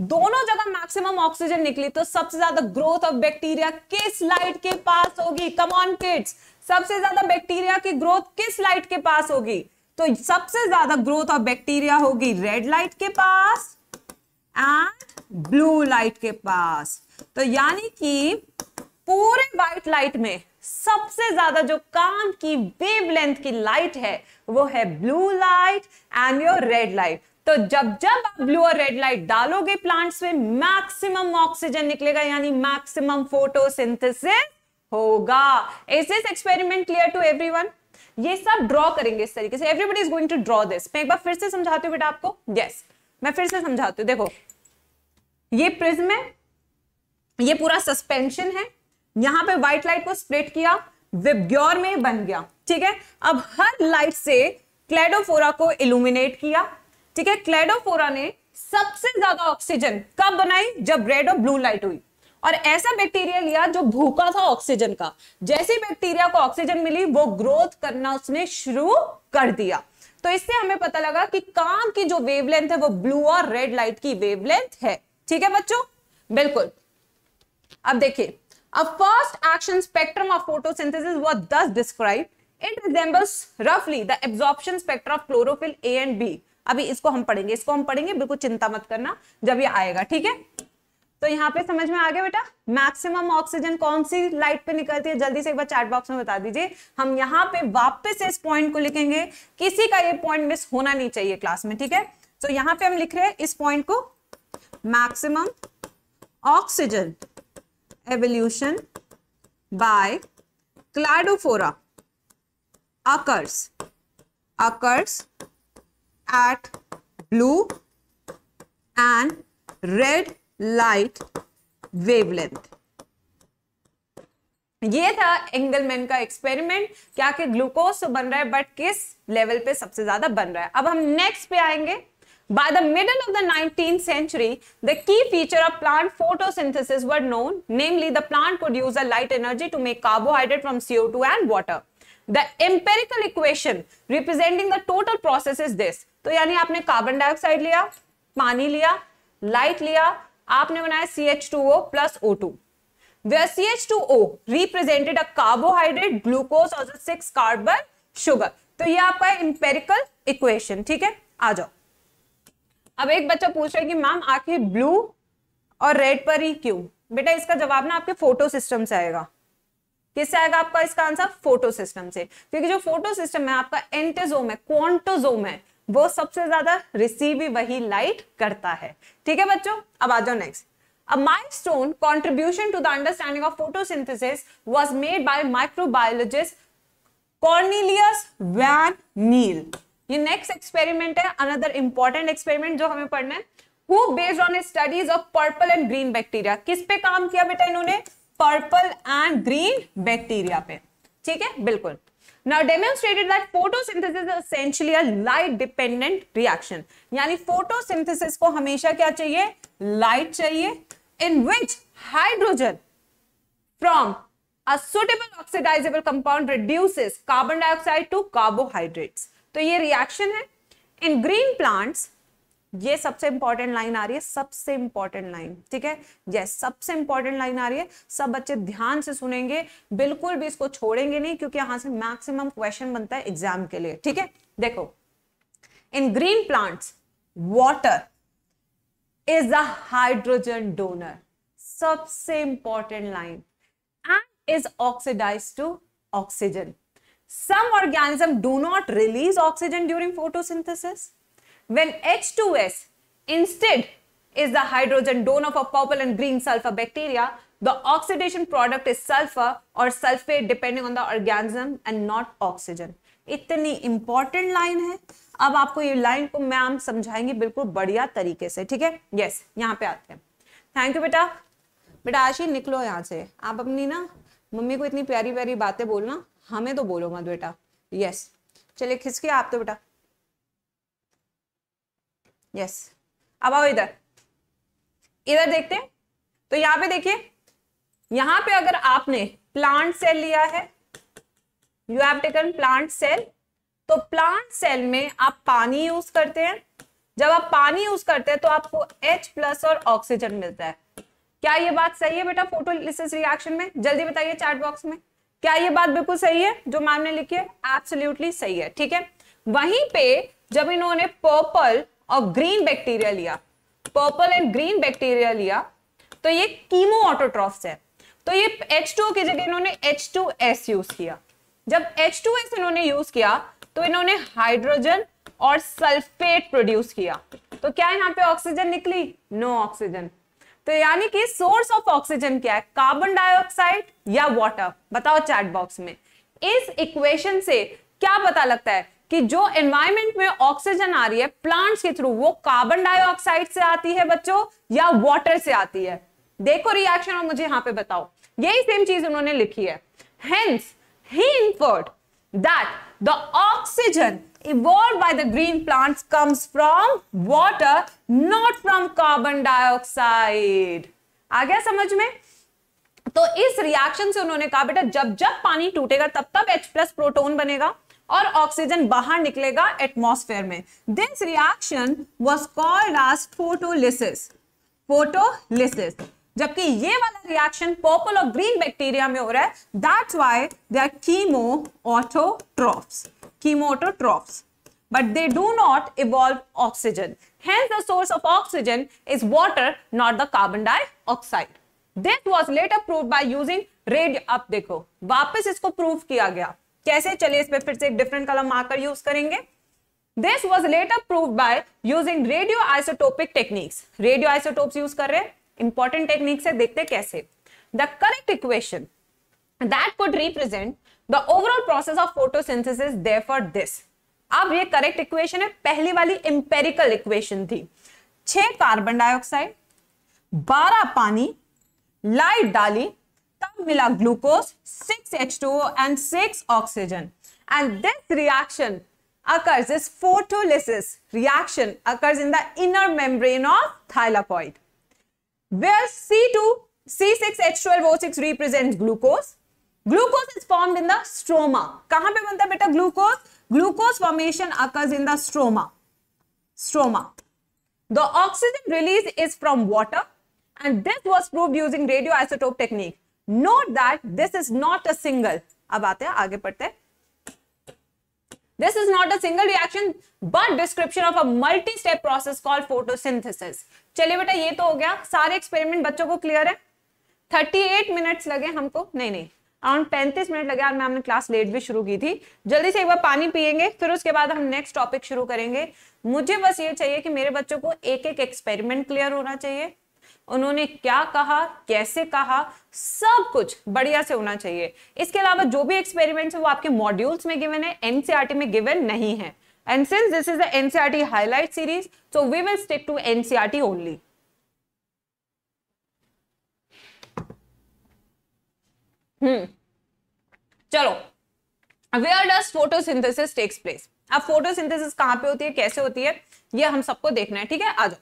दोनों जगह मैक्सिमम ऑक्सीजन निकली तो सबसे ज्यादा ग्रोथ ऑफ बैक्टीरिया किस लाइट के पास होगी कमॉन किड्स सबसे ज्यादा बैक्टीरिया की ग्रोथ किस लाइट के पास होगी तो सबसे ज्यादा ग्रोथ ऑफ बैक्टीरिया होगी रेड लाइट के पास एंड ब्लू लाइट के पास तो यानी कि पूरे व्हाइट लाइट में सबसे ज्यादा जो काम की वेवलेंथ की लाइट है वो है blue light and your red light तो जब जब आप ब्लू और रेड लाइट डालोगे प्लांट्स में मैक्सिमम ऑक्सीजन निकलेगा यानी मैक्सिमम फोटोसिंथेसिस होगा is this experiment clear to everyone ये सब ड्रॉ करेंगे इस तरीके से everybody is going to draw this मैं एक बार फिर से समझाती हूँ बेटा आपको यस yes. मैं फिर से समझाती हूँ देखो ये प्रिज्म है ये पूरा सस्पेंशन है यहां पे व्हाइट लाइट को स्प्रेड किया विब्योर में बन गया ठीक है अब हर लाइट से क्लेडोफोरा को इल्यूमिनेट किया ठीक है क्लेडोफोरा ने सबसे ज्यादा ऑक्सीजन कब बनाई जब रेड और ब्लू लाइट हुई और ऐसा बैक्टीरिया लिया जो भूखा था ऑक्सीजन का जैसे बैक्टीरिया को ऑक्सीजन मिली वो ग्रोथ करना उसने शुरू कर दिया तो इससे हमें पता लगा कि काम की जो वेवलेंथ है वो ब्लू और रेड लाइट की वेवलेंथ है ठीक है बच्चों बिल्कुल अब देखिए अब first action spectrum of photosynthesis वो दस डिस्क्राइब इट रिजेंबल्स रफली the absorption spectrum of chlorophyll A and b अभी इसको हम पढ़ेंगे इसको हम पढ़ेंगे बिल्कुल चिंता मत करना जब ये आएगा ठीक है तो यहाँ पे समझ में आ गया बेटा मैक्सिमम ऑक्सीजन कौन सी लाइट पे निकलती है जल्दी से एक बार चैट बॉक्स में बता दीजिए हम यहाँ पे वापस इस पॉइंट को लिखेंगे किसी का ये पॉइंट मिस होना नहीं चाहिए क्लास में ठीक है तो यहाँ पे हम लिख रहे हैं इस पॉइंट को maximum oxygen evolution by Cladophora occurs occurs at blue and red light wavelength. ये था एंगलमैन का एक्सपेरिमेंट क्या कि तो बन रहा है बट किस लेवल पे सबसे ज्यादा बन रहा है अब हम नेक्स्ट पे आएंगे by the middle of the nineteen century the key feature of plant photosynthesis were known namely the plant produce a light energy to make carbohydrate from CO two and water the empirical equation representing the total process is this तो यानी आपने कार्बन डाइऑक्साइड लिया पानी लिया लाइट लिया आपने बनाया C H two O plus O two C two O represented a carbohydrate glucose और सिक्स कार्बन शुगर तो ये आपका इंपेरिकल इक्वेशन ठीक है आ जाओ अब एक बच्चा पूछ रहा है कि मैम आखिर ब्लू और रेड पर ही क्यों बेटा इसका जवाब ना आपके फोटो सिस्टम से आएगा किससे आएगा आपका इसका आंसर फोटो सिस्टम से क्योंकि जो फोटो सिस्टम है आपका एंटेजोम है क्वांटोजोम है वो सबसे ज्यादा रिसीव भी वही लाइट करता है ठीक है बच्चों अब आ जाओ next A contribution to to the understanding of photosynthesis was made by microbiologist Cornelius Van ये नेक्स्ट एक्सपेरिमेंट है अनदर इंपॉर्टेंट एक्सपेरिमेंट जो हमें पढ़ना है who based on studies of purple and green bacteria किस पे काम किया बेटा इन्होंने पर्पल एंड ग्रीन बैक्टीरिया पे ठीक है बिल्कुल now demonstrated that photosynthesis is essentially a light dependent reaction यानी photosynthesis को हमेशा क्या चाहिए light चाहिए in which hydrogen from a suitable oxidizable compound reduces carbon dioxide to carbohydrates तो ये reaction है in green plants ये सबसे इंपॉर्टेंट लाइन आ रही है सबसे इंपॉर्टेंट लाइन ठीक है यस सबसे इंपॉर्टेंट लाइन आ रही है सब बच्चे ध्यान से सुनेंगे बिल्कुल भी इसको छोड़ेंगे नहीं क्योंकि यहां से मैक्सिमम क्वेश्चन बनता है एग्जाम के लिए ठीक है देखो in green plants water is the hydrogen donor सबसे important line and is oxidise to oxygen some organism do not release oxygen during photosynthesis when H2S instead is the hydrogen donor for purple and green sulfur bacteria, the oxidation product is sulfur or sulfate depending on the organism and not oxygen. इतनी इंपॉर्टेंट लाइन है अब आपको ये लाइन को मैम समझाएंगे बिल्कुल बढ़िया तरीके से ठीक है यस यहाँ पे आते हैं थैंक यू बेटा बेटा आशी निकलो यहाँ से आप अपनी ना मम्मी को इतनी प्यारी प्यारी बातें बोलना हमें तो बोलो मत बेटा यस चलिए खिसके आप तो बेटा यस अब आओ इधर इधर देखते हैं तो यहां पे देखिए यहां पे अगर आपने प्लांट सेल लिया है you have taken plant cell तो प्लांट सेल में आप पानी यूज करते हैं जब आप पानी यूज करते हैं तो आपको H प्लस और ऑक्सीजन मिलता है क्या ये बात सही है बेटा फोटोलिसिस रिएक्शन में जल्दी बताइए चार्ट बॉक्स में क्या ये बात बिल्कुल सही है जो मैम ने लिखी है एप्सोल्यूटली सही है ठीक है वहीं पे जब इन्होंने पर्पल और ग्रीन बैक्टीरिया लिया पर्पल एंड ग्रीन बैक्टीरिया लिया तो ये कीमो ऑटोट्रॉफ्स है तो ये H2O की जगह इन्होंने H2S यूज किया जब H2S इन्होंने यूज किया तो इन्होंने हाइड्रोजन और सल्फेट प्रोड्यूस किया तो क्या यहाँ पे ऑक्सीजन निकली नो no ऑक्सीजन तो यानी कि सोर्स ऑफ ऑक्सीजन क्या है कार्बन डाइऑक्साइड या वाटर बताओ चैट बॉक्स में इस इक्वेशन से क्या पता लगता है कि जो एनवायरमेंट में ऑक्सीजन आ रही है प्लांट्स के थ्रू वो कार्बन डाइऑक्साइड से आती है बच्चों या वाटर से आती है देखो रिएक्शन और मुझे यहां पे बताओ यही सेम चीज उन्होंने लिखी है hence he inferred that the oxygen evolve by the green plants comes from water not from carbon dioxide आ गया समझ में तो इस रिएक्शन से उन्होंने कहा बेटा जब जब पानी टूटेगा तब तब H प्लस प्रोटोन बनेगा और ऑक्सीजन बाहर निकलेगा एटमॉस्फेयर में this reaction was called as photolysis photolysis जबकि ये वाला रिएक्शन पर्पल और ग्रीन बैक्टीरिया में हो रहा है that's why they are chemoautotrophs chemoautotrophs but they do not evolve oxygen hence the source of oxygen is water not the carbon dioxide this was later prove by using radio. अब देखो, वापस इसको प्रूव किया गया. कैसे चलिए इस पर फिर से एक डिफरेंट कलर मार्कर यूज करेंगे this was later prove by using radioisotopic techniques radioisotope use कर रहे हैं इंपॉर्टेंट टेक्निक है देखते कैसे the correct equation that could represent the overall process of photosynthesis therefore this अब ये करेक्ट इक्वेशन है पहली वाली इंपेरिकल इक्वेशन थी छह कार्बन डाइऑक्साइड बारह पानी लाइट डाली Mila glucose, 6 H2O and 6 oxygen. And this reaction occurs, this photolysis reaction occurs in the inner membrane of thylakoid. Where C2, C6H12O6 represents glucose. Glucose is formed in the stroma. Kahan pe banta beta glucose? Glucose formation occurs in the stroma. Stroma. The oxygen release is from water and this was proved using radioisotope technique. Note that this is not a single अब आते हैं आगे पढ़ते हैं This is not a single reaction, but description of a multi-step process called photosynthesis. चलिए बेटा ये तो हो गया सारे एक्सपेरिमेंट बच्चों को क्लियर है 38 मिनट्स लगे हमको नहीं नहीं अराउंड 35 मिनट लगे और मैम ने क्लास लेट भी शुरू की थी जल्दी से एक बार पानी पियेंगे फिर उसके बाद हम नेक्स्ट टॉपिक शुरू करेंगे मुझे बस ये चाहिए कि मेरे बच्चों को एक एक एक्सपेरिमेंट क्लियर होना चाहिए उन्होंने क्या कहा कैसे कहा सब कुछ बढ़िया से होना चाहिए इसके अलावा जो भी एक्सपेरिमेंट्स है वो आपके मॉड्यूल्स में गिवन है एनसीआरटी में गिवन नहीं है and since this is the NCERT highlight series so we will stick to NCERT only hmm चलो where does photosynthesis takes place अब फोटोसिंथेसिस कहां पे होती है कैसे होती है ये हम सबको देखना है ठीक है आ जाओ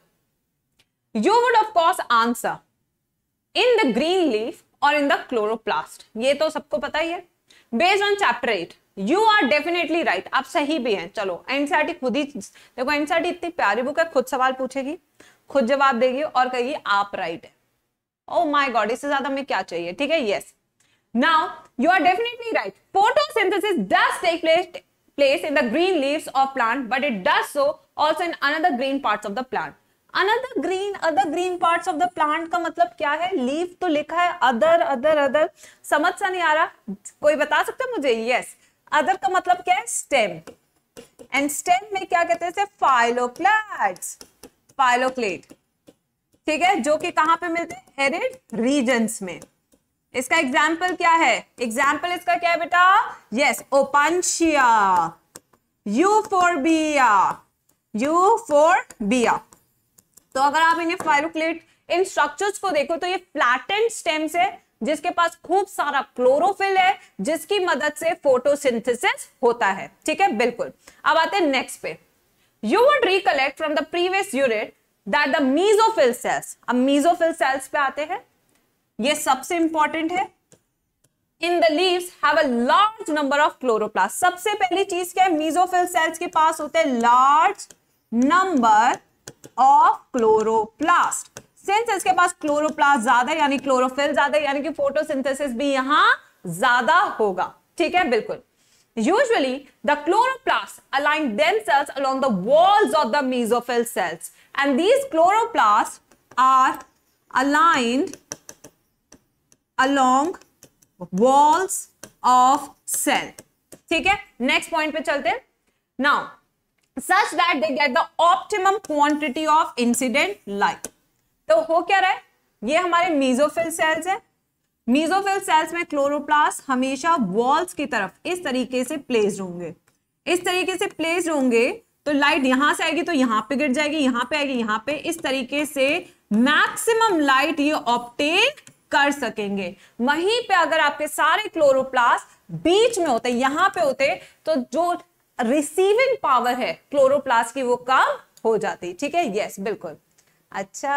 you would of course answer in the green leaf और इन द क्लोरोप्लास्ट ये तो सबको पता ही है based on chapter eight you are definitely right आप सही भी हैं चलो एनसीआरटी खुद ही देखो एनसीआरटी इतनी प्यारी बुक है खुद सवाल पूछेगी खुद जवाब देगी और कहेगी आप राइट है ओ माई गॉड इससे ज्यादा हमें क्या चाहिए ठीक है yes now you are definitely right photosynthesis does take place place in the green leave of plant but it does so also in another green part of the plant another green other green part of the plant का मतलब क्या है लीव तो लिखा है अदर अदर अदर समझ सा नहीं आ रहा कोई बता सकते मुझे यस yes. अदर का मतलब क्या है स्टेम एंड स्टेम में क्या कहते हैं फाइलोक्लाट्स फाइलोक्लेट ठीक है जो कि कहां पे मिलते हैं हेरिड रीजन में इसका एग्जाम्पल क्या है एग्जाम्पल इसका क्या है बेटा yes Opuntia Euphorbia Euphorbia तो अगर आप इन्हें फाइलोक्लेट इन स्ट्रक्चर्स को देखो तो ये फ्लैटेंड स्टेम्स है जिसके पास खूब सारा क्लोरोफिल है जिसकी मदद से फोटोसिंथेसिस होता है ठीक है बिल्कुल अब आते हैं नेक्स्ट पे you would recollect from the previous unit that the mesophyll cells अब मीजोफिल सेल्स पे आते हैं ये सबसे इंपॉर्टेंट है in the leaves have a large number of chloroplast सबसे पहली चीज क्या है मीजोफिल सेल्स के पास होते हैं large number of chloroplast since इसके पास क्लोरोप्लास्ट ज्यादा यानी क्लोरोफिल ज्यादा यानी कि फोटोसिंथेसिस भी यहां ज्यादा होगा ठीक है बिल्कुल usually the chloroplasts align themselves along the walls of the mesophyll cells and these chloroplasts are aligned along walls of cell ठीक है नेक्स्ट पॉइंट पे चलते हैं now such that they get the optimum quantity of incident light. तो हो क्या रहा है ये हमारे मीजोफिल सेल्स है मीजोफिल सेल्स में क्लोरोप्लास्ट हमेशा वॉल्स की तरफ इस तरीके से प्लेस्ड होंगे इस तरीके से प्लेस्ड होंगे तो लाइट यहां से आएगी तो यहां पे गिर जाएगी यहां पे आएगी यहां पे इस तरीके से मैक्सिमम लाइट ये ऑप्टेन कर सकेंगे वहीं पे अगर आपके सारे क्लोरोप्लास्ट बीच में होते यहां पे होते तो जो रिसीविंग पावर है क्लोरोप्लास की वो कम हो जाती ठीक है यस बिल्कुल अच्छा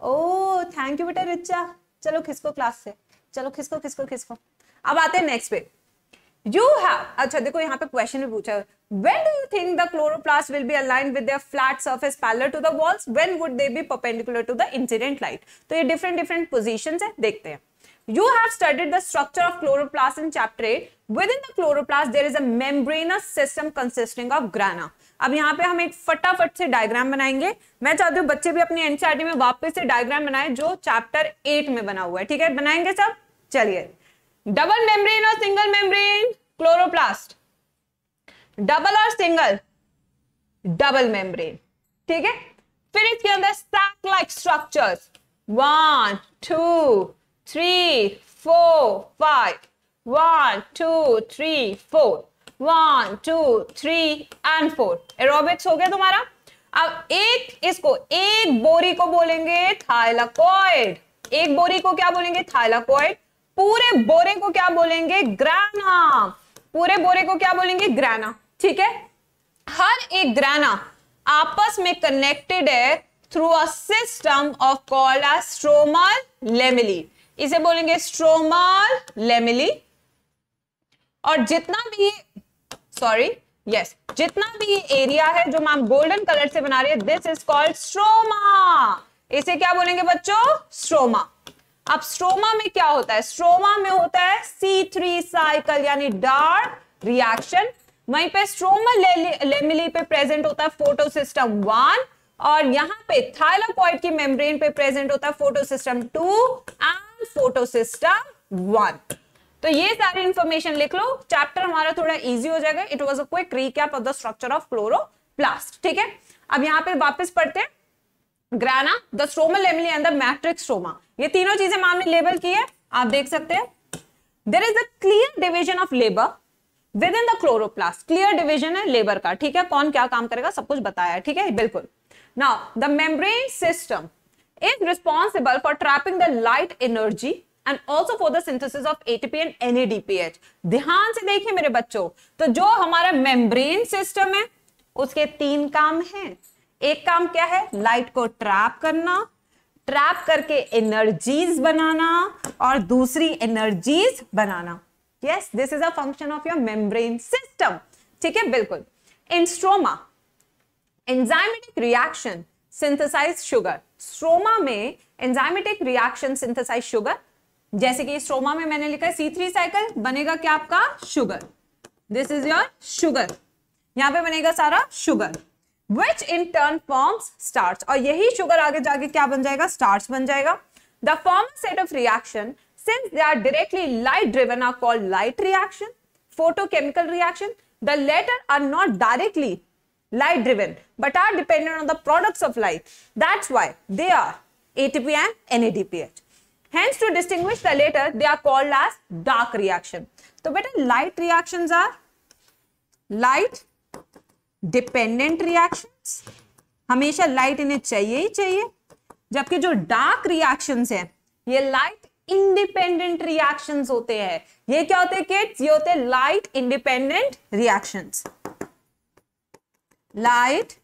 ओ थैंक यू बेटा रिचा चलो किसको क्लास से चलो किसको किसको किसको अब आते हैं नेक्स्ट पे यू हैव अच्छा देखो यहाँ पे क्वेश्चन भी पूछा when do you think the chloroplast will be align with flat surface parallel to the walls when would they be perpendicular to the incident light तो ये डिफरेंट डिफरेंट पोजिशन है देखते हैं You have studied the structure of chloroplast in chapter 8. Within the chloroplast, there is a membranous system consisting of grana. अब यहाँ पे हम एक फटाफट से डायग्राम बनाएंगे मैं चाहती हूँ बच्चे भी अपनी एनसीआरटी e में वापस से डायग्राम बनाए जो चैप्टर एट में बना हुआ है ठीक है बनाएंगे सब चलिए डबल मेम्ब्रेन और सिंगल मेम्ब्रेन क्लोरोप्लास्ट डबल और सिंगल डबल मेम्ब्रेन ठीक है फिर इसके अंदर sac like structures one two three, four, five. One, two, three, four. One two three and four aerobics हो गया तुम्हारा अब एक इसको एक बोरी को बोलेंगे थाइलाकॉइड एक बोरी को क्या बोलेंगे थाइलाकॉइड पूरे बोरे को क्या बोलेंगे ग्राना पूरे बोरे को क्या बोलेंगे ग्राना ठीक है हर एक ग्राना आपस में कनेक्टेड है through a system of called stromal lamellae इसे बोलेंगे स्ट्रोमल लेमिली और जितना भी सॉरी यस yes, जितना भी ये एरिया है जो मैम गोल्डन कलर से बना रही है दिस इज कॉल्ड स्ट्रोमा इसे क्या बोलेंगे बच्चों स्ट्रोमा अब स्ट्रोमा में क्या होता है स्ट्रोमा में होता है सी थ्री साइकिल यानी डार्क रिएक्शन वहीं पे स्ट्रोमा लेमिली पे प्रेजेंट होता है फोटो सिस्टम वन और यहाँ पे थाइलाकॉइड की मेम्ब्रेन पे प्रेजेंट होता है photosystem two and photosystem one तो ये सारी इंफॉर्मेशन लिख लो चैप्टर हमारा थोड़ा इजी हो जाएगा it was a quick recap of the structure of chloroplast ठीक है अब यहाँ पे वापस पढ़ते हैं grana the stromal lamellae and the matrix stroma ये तीनों चीजें हमने लेबल की है आप देख सकते हैं there is a clear division of labour within the chloroplast clear division है लेबर का ठीक है कौन क्या काम करेगा सब कुछ बताया ठीक है बिल्कुल Now, the membrane system is responsible for trapping the light energy and also for the synthesis of ATP and NADPH. ध्यान से देखिए मेरे बच्चों तो जो हमारा मेम्ब्रेन सिस्टम है उसके तीन काम हैं एक काम क्या है लाइट को ट्रैप करना ट्रैप करके एनर्जीज बनाना और दूसरी एनर्जीज बनाना yes this is a function of your membrane system ठीक है बिल्कुल in stroma enzymatic reaction synthesise sugar stroma में एंजाइमेटिक रिएक्शन सिंथेसाइज शुगर जैसे कि स्ट्रोमा में मैंने लिखा है सी थ्री साइकिल बनेगा क्या आपका sugar this is your sugar यहां पे बनेगा सारा sugar which in turn forms starch और यही शुगर आगे जाके क्या बन जाएगा स्टार्च बन जाएगा the former set of reaction since they are directly light driven are called light reaction photochemical reaction the latter are not directly light driven but are dependent on the products of light. That's why they are ATP and NADPH. Hence to distinguish the latter they are called as dark reaction. So beta light reactions are light dependent reactions hamesha light इन्हें chahiye hi chahiye jabki jo dark reactions हैं ye light इंडिपेंडेंट रिएक्शंस होते हैं ये क्या होते हैं किड्स ये होते हैं light independent reactions light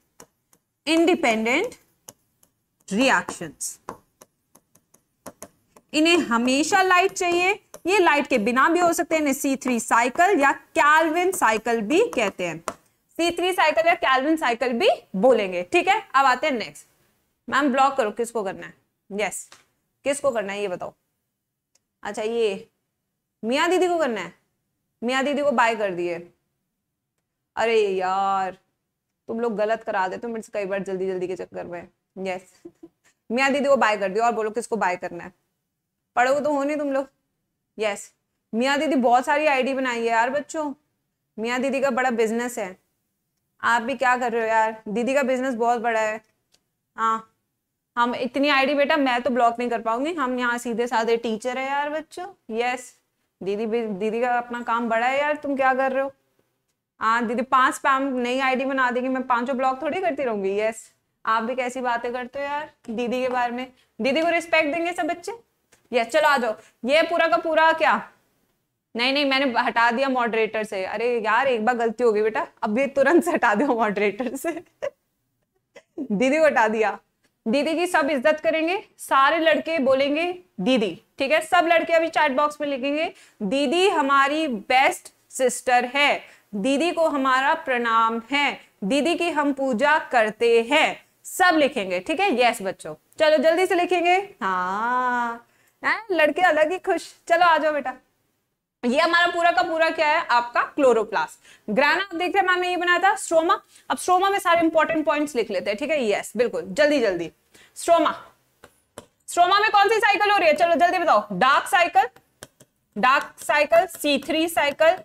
independent reactions. इन्हें हमेशा लाइट चाहिए ये लाइट के बिना भी हो सकते हैं इन्हें सी थ्री साइकिल या कैलविन साइकिल भी कहते हैं सी थ्री साइकिल या कैलविन साइकिल भी बोलेंगे ठीक है अब आते हैं नेक्स्ट मैम ब्लॉक करो किसको करना है यस yes. किसको करना है ये बताओ अच्छा ये मिया दीदी को करना है मिया दीदी को बाय कर दिए अरे यार तुम लोग गलत करा देते हो मिर्च कई बार जल्दी जल्दी के चक्कर में यस मियाँ दीदी वो बाय कर दियो और बोलो किसको बाय करना है पढ़ोगे तो हो नहीं तुम लोग यस मियाँ दीदी बहुत सारी आईडी बनाई है यार बच्चों मियाँ दीदी का बड़ा बिजनेस है आप भी क्या कर रहे हो यार दीदी का बिजनेस बहुत बड़ा है हाँ हम इतनी आईडी बेटा मैं तो ब्लॉक नहीं कर पाऊंगी हम यहाँ सीधे साधे टीचर है यार बच्चों यस दीदी दीदी का अपना काम बड़ा है यार तुम क्या कर रहे हो हाँ दीदी पांच स्पैम नई आईडी बना देगी मैं पांचों ब्लॉक थोड़ी करती रहूंगी यस आप भी कैसी बातें करते हो यार दीदी के बारे में दीदी को रिस्पेक्ट देंगे सब बच्चे यस चलो आ जाओ ये पूरा का पूरा क्या नहीं नहीं मैंने हटा दिया मॉडरेटर से अरे यार एक बार गलती होगी बेटा अब ये तुरंत से हटा दो मॉडरेटर से दीदी को हटा दिया दीदी की सब इज्जत करेंगे सारे लड़के बोलेंगे दीदी ठीक है सब लड़के अभी चैट बॉक्स में लिखेंगे दीदी हमारी बेस्ट सिस्टर है दीदी को हमारा प्रणाम है दीदी की हम पूजा करते हैं सब लिखेंगे ठीक है यस बच्चों चलो जल्दी से लिखेंगे हाँ है? लड़के अलग ही खुश चलो आ जाओ बेटा ये हमारा पूरा का पूरा क्या है आपका क्लोरोप्लास्ट ग्राना आप देख रहे हैं मैम ये बनाया था स्ट्रोमा अब स्ट्रोमा में सारे इंपॉर्टेंट पॉइंट्स लिख लेते हैं ठीक है यस बिल्कुल जल्दी जल्दी स्ट्रोमा स्ट्रोमा में कौन सी साइकिल हो रही है चलो जल्दी बताओ dark cycle dark cycle C three cycle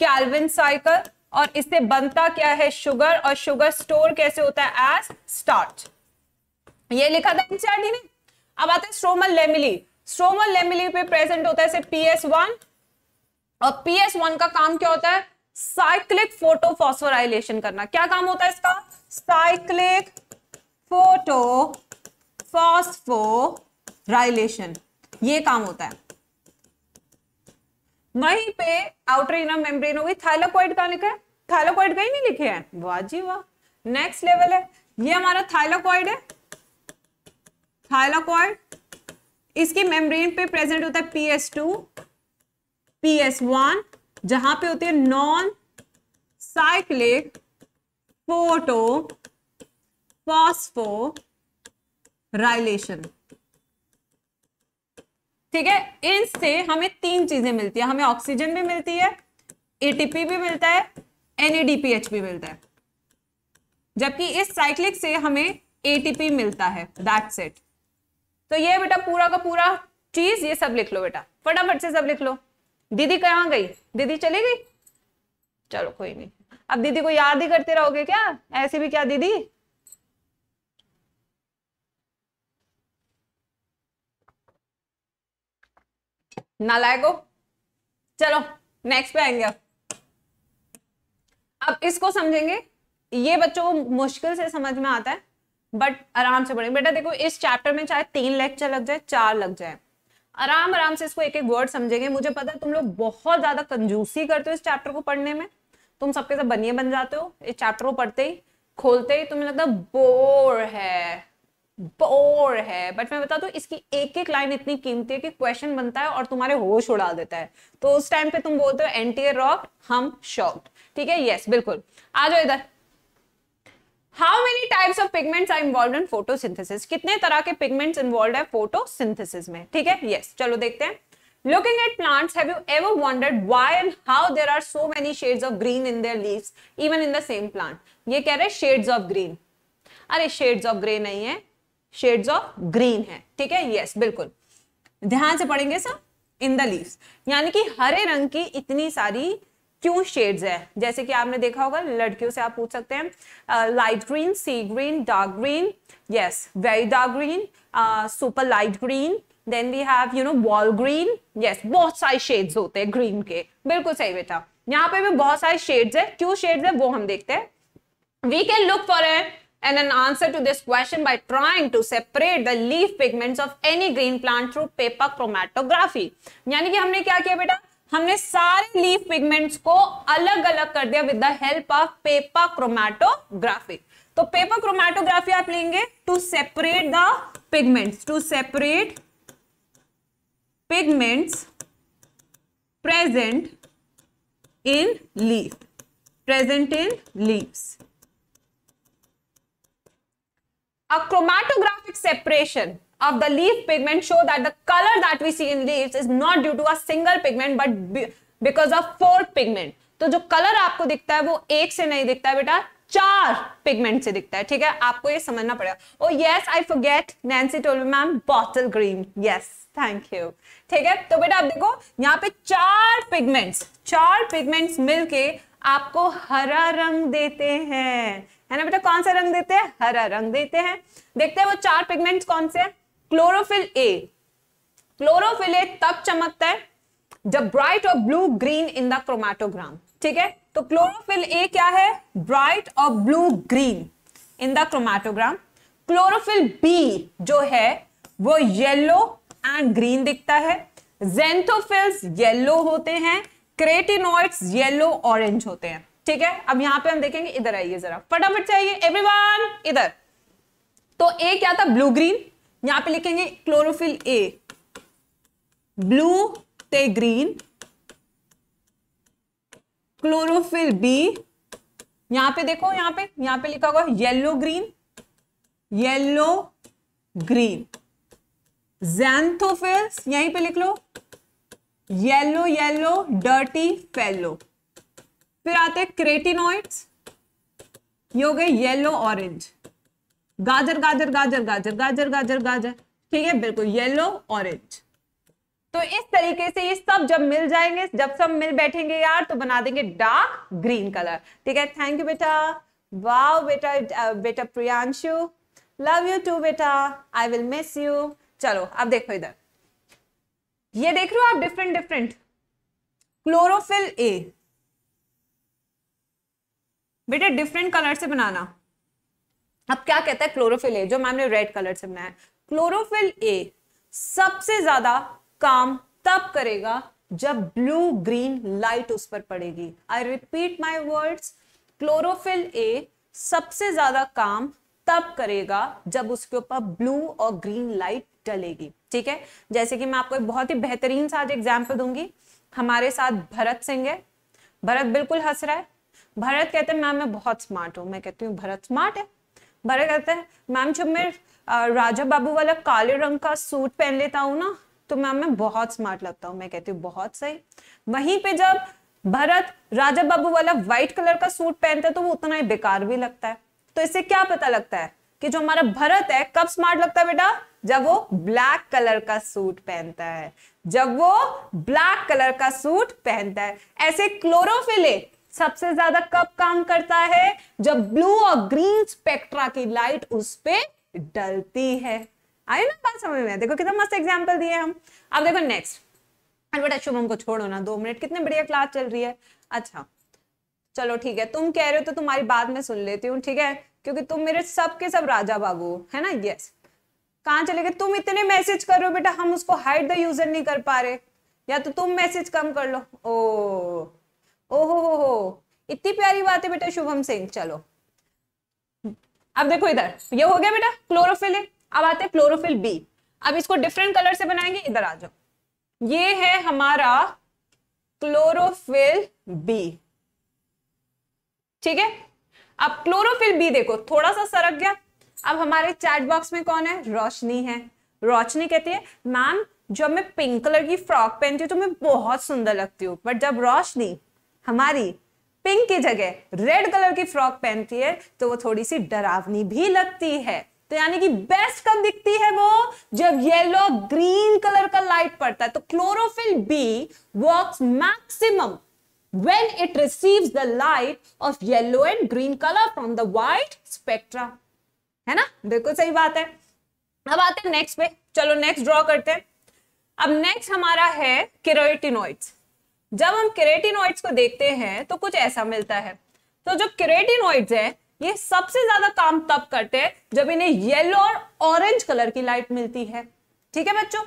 Calvin cycle और इससे बनता क्या है शुगर और शुगर स्टोर कैसे होता है एज स्टार्च ये लिखा था एनसीआरटी ने अब आता है स्ट्रोमल लेमिली स्ट्रोमल लेमिली पे प्रेजेंट होता है पीएस वन और पीएस वन का काम क्या होता है साइक्लिक फोटोफॉस्फोराइलेशन करना क्या काम होता है इसका साइक्लिक फोटो फॉस्फोराइलेशन ये काम होता है वहीं पे आउटर इनर मेम्ब्रेन होगी थाइलोकॉइड कहा लिखा है थाइलोकॉइड कहीं नहीं लिखे हैं वाह जी वाह नेक्स्ट लेवल है ये हमारा थाइलोकॉइड है थाइलोकॉइड इसकी मेम्ब्रेन पे प्रेजेंट होता है पीएस टू पीएस वन जहां पे होती है non cyclic photo phosphorylation ठीक है इनसे हमें तीन चीजें मिलती है हमें ऑक्सीजन भी मिलती है एटीपी भी मिलता है एनएडीपीएच e भी मिलता है जबकि इस साइक्लिक से हमें एटीपी मिलता है दैट्स इट तो ये बेटा पूरा का पूरा चीज ये सब लिख लो बेटा फटाफट से सब लिख लो दीदी कहाँ गई दीदी चली गई चलो कोई नहीं अब दीदी को याद ही करते रहोगे क्या ऐसे भी क्या दीदी नालायको चलो नेक्स्ट पे आएंगे अब अब इसको समझेंगे ये बच्चों को मुश्किल से समझ में आता है बट आराम से पढ़ेंगे बेटा देखो इस चैप्टर में चाहे तीन लेक्चर लग जाए चार लग जाए आराम आराम से इसको एक एक वर्ड समझेंगे मुझे पता है तुम लोग बहुत ज्यादा कंजूसी करते हो इस चैप्टर को पढ़ने में तुम सबके साथ बनिए बन जाते हो इस चैप्टर को पढ़ते ही खोलते ही तुम्हें लगता बोर है बोर है बट मैं बता दूं इसकी एक एक लाइन इतनी कीमती है कि क्वेश्चन बनता है और तुम्हारे होश उड़ा देता है तो उस टाइम पे तुम बोलते हो एंटीयर रॉक हम शॉक ठीक है यस बिल्कुल आ जाओ इधर how many types of pigments are involve in photo कितने तरह के पिगमेंट्स इन्वॉल्व है फोटो में ठीक है यस yes, चलो देखते हैं Looking at plants, have you ever wondered why and how there are so many shades of green in their leaves, even in the same plant? ये कह रहे shades of green. अरे shades of grey नहीं है शेड्स ऑफ ग्रीन है ठीक है यस बिल्कुल ध्यान से पढ़ेंगे सब इन द लीव यानी कि हरे रंग की इतनी सारी क्यों शेड्स है जैसे कि आपने देखा होगा लड़कियों से आप पूछ सकते हैं light green sea green dark green yes very dark green super light green then we have you know wall green yes बहुत सारे शेड्स होते हैं ग्रीन के बिल्कुल सही बेटा यहाँ पे भी बहुत सारे शेड्स है क्यों शेड्स है वो हम देखते हैं we can look for a and an answer to this question by trying to separate the leaf pigments of any green plant through paper chromatography yani ki humne kya kiya beta humne sare leaf pigments ko alag alag kar diya with the help of paper chromatography to paper chromatography aap lenge to separate the pigments to separate pigments present in leaf present in leaves A chromatographic separation of the leaf pigment show that the color that we see in leaves is not due to a single pigment but because of four pigment. तो जो कलर आपको दिखता है वो एक से नहीं दिखता है बेटा चार पिगमेंट से दिखता है ठीक है आपको ये समझना पड़ेगा oh yes I forget Nancy told ma'am bottle green yes thank you ठीक है तो बेटा आप देखो यहाँ पे चार पिगमेंट्स चार पिगमेंट्स मिलके आपको हरा रंग देते हैं है ना बेटा कौन सा रंग देते हैं हरा रंग देते हैं देखते हैं वो चार पिगमेंट कौन से है क्लोरोफिल ए क्लोरोफिल ए तब चमकता है जब ब्राइट और blue green in the chromatogram ठीक है तो क्लोरोफिल ए क्या है ब्राइट और blue green in the chromatogram chlorophyll B जो है वो येलो एंड ग्रीन दिखता है जेंथोफिल्स येलो होते हैं क्रेटिनोइड्स येलो ऑरेंज होते हैं ठीक है अब यहां पे हम देखेंगे इधर आइए जरा फटाफट से आइए एवरीवन इधर तो ए क्या था ब्लू ग्रीन यहां पे लिखेंगे क्लोरोफिल ए ब्लू ते ग्रीन क्लोरोफिल बी यहां पे देखो यहां पे यहां पे लिखा हुआ yellow green yellow green xanthophylls यहीं पे लिख लो येलो येलो डर्टी फेलो फिर आते हैं क्रेटिनोइड्स ये हो गए येलो ऑरेंज गाजर गाजर गाजर गाजर गाजर गाजर गाजर ठीक है बिल्कुल येलो ऑरेंज तो इस तरीके से ये सब जब मिल जाएंगे जब सब मिल बैठेंगे यार तो बना देंगे डार्क ग्रीन कलर ठीक है थैंक यू बेटा वाव बेटा बेटा प्रियांशु लव यू टू बेटा आई विल मिस यू चलो अब देखो इधर ये देख रहे हो आप डिफरेंट डिफरेंट क्लोरोफिल ए बेटे डिफरेंट कलर से बनाना अब क्या कहता है क्लोरोफिल ए जो मैम ने रेड कलर से बनाया क्लोरोफिल ए सबसे ज्यादा काम तब करेगा जब ब्लू ग्रीन लाइट उस पर पड़ेगी I repeat my words chlorophyll A सबसे ज्यादा काम तब करेगा जब उसके ऊपर ब्लू और ग्रीन लाइट डलेगी ठीक है जैसे कि मैं आपको एक बहुत ही बेहतरीन सा आज एग्जाम्पल दूंगी हमारे साथ भरत सिंह है भरत बिल्कुल हंस रहा है भरत कहते हैं मैम मैं बहुत स्मार्ट हूँ मैं कहती हूँ भरत स्मार्ट है भरत कहते हैं मैम जब मैं राजा बाबू वाला काले रंग का सूट पहन लेता हूँ ना तो मैम मैं बहुत स्मार्ट लगता हूँ मैं कहती हूँ बहुत सही वहीं पे जब भरत राजा बाबू वाला व्हाइट कलर का सूट पहनता है तो वो उतना ही बेकार भी लगता है तो इससे क्या पता लगता है कि जो हमारा भरत है कब स्मार्ट लगता है बेटा जब वो ब्लैक कलर का सूट पहनता है जब वो ब्लैक कलर का सूट पहनता है ऐसे क्लोरोफिले सबसे ज्यादा कब काम करता है जब ब्लू और ग्रीन स्पेक्ट्रा की लाइट उस पर डलती है आई ना बात समझ में देखो कितना मस्त एग्जाम्पल दिए हम अब देखो नेक्स्ट बेटा शुभम को छोड़ो ना दो मिनट कितने बढ़िया क्लास चल रही है अच्छा चलो ठीक है तुम कह रहे हो तो तुम्हारी बात मैं सुन लेती हूँ ठीक है क्योंकि तुम मेरे सब के सब राजा बाबू है ना यस कहाँ चले गए तुम इतने मैसेज कर रहे हो बेटा हम उसको हाइड द यूजर नहीं कर पा रहे या तो तुम मैसेज कम कर लो ओ ओहो हो हो इतनी प्यारी बात है बेटा शुभम सिंह चलो अब देखो इधर ये हो गया बेटा क्लोरोफिल अब आते हैं क्लोरोफिल बी अब इसको डिफरेंट कलर से बनाएंगे इधर आ जाओ ये है हमारा क्लोरोफिल बी ठीक है अब क्लोरोफिल बी देखो थोड़ा सा सरक गया अब हमारे चैट बॉक्स में कौन है रोशनी है रोशनी कहती है मैम जब मैं पिंक कलर की फ्रॉक पहनती हूँ तो मैं बहुत सुंदर लगती हूँ बट जब रोशनी हमारी पिंक की जगह रेड कलर की फ्रॉक पहनती है तो वो थोड़ी सी डरावनी भी लगती है तो यानी कि बेस्ट कब दिखती है वो जब येलो ग्रीन कलर का लाइट पड़ता है तो chlorophyll B works maximum when it receives the light of yellow and green colour from the white spectra है ना बिल्कुल सही बात है अब आते हैं नेक्स्ट पे चलो नेक्स्ट ड्रॉ करते हैं अब नेक्स्ट हमारा है केरोटिनोइड्स जब हम केरेटिनॉइड्स को देखते हैं तो कुछ ऐसा मिलता है तो जो केरेटिनॉइड्स हैं ये सबसे ज्यादा काम तब करते हैं जब इन्हें येलो और ऑरेंज कलर की लाइट मिलती है ठीक है बच्चों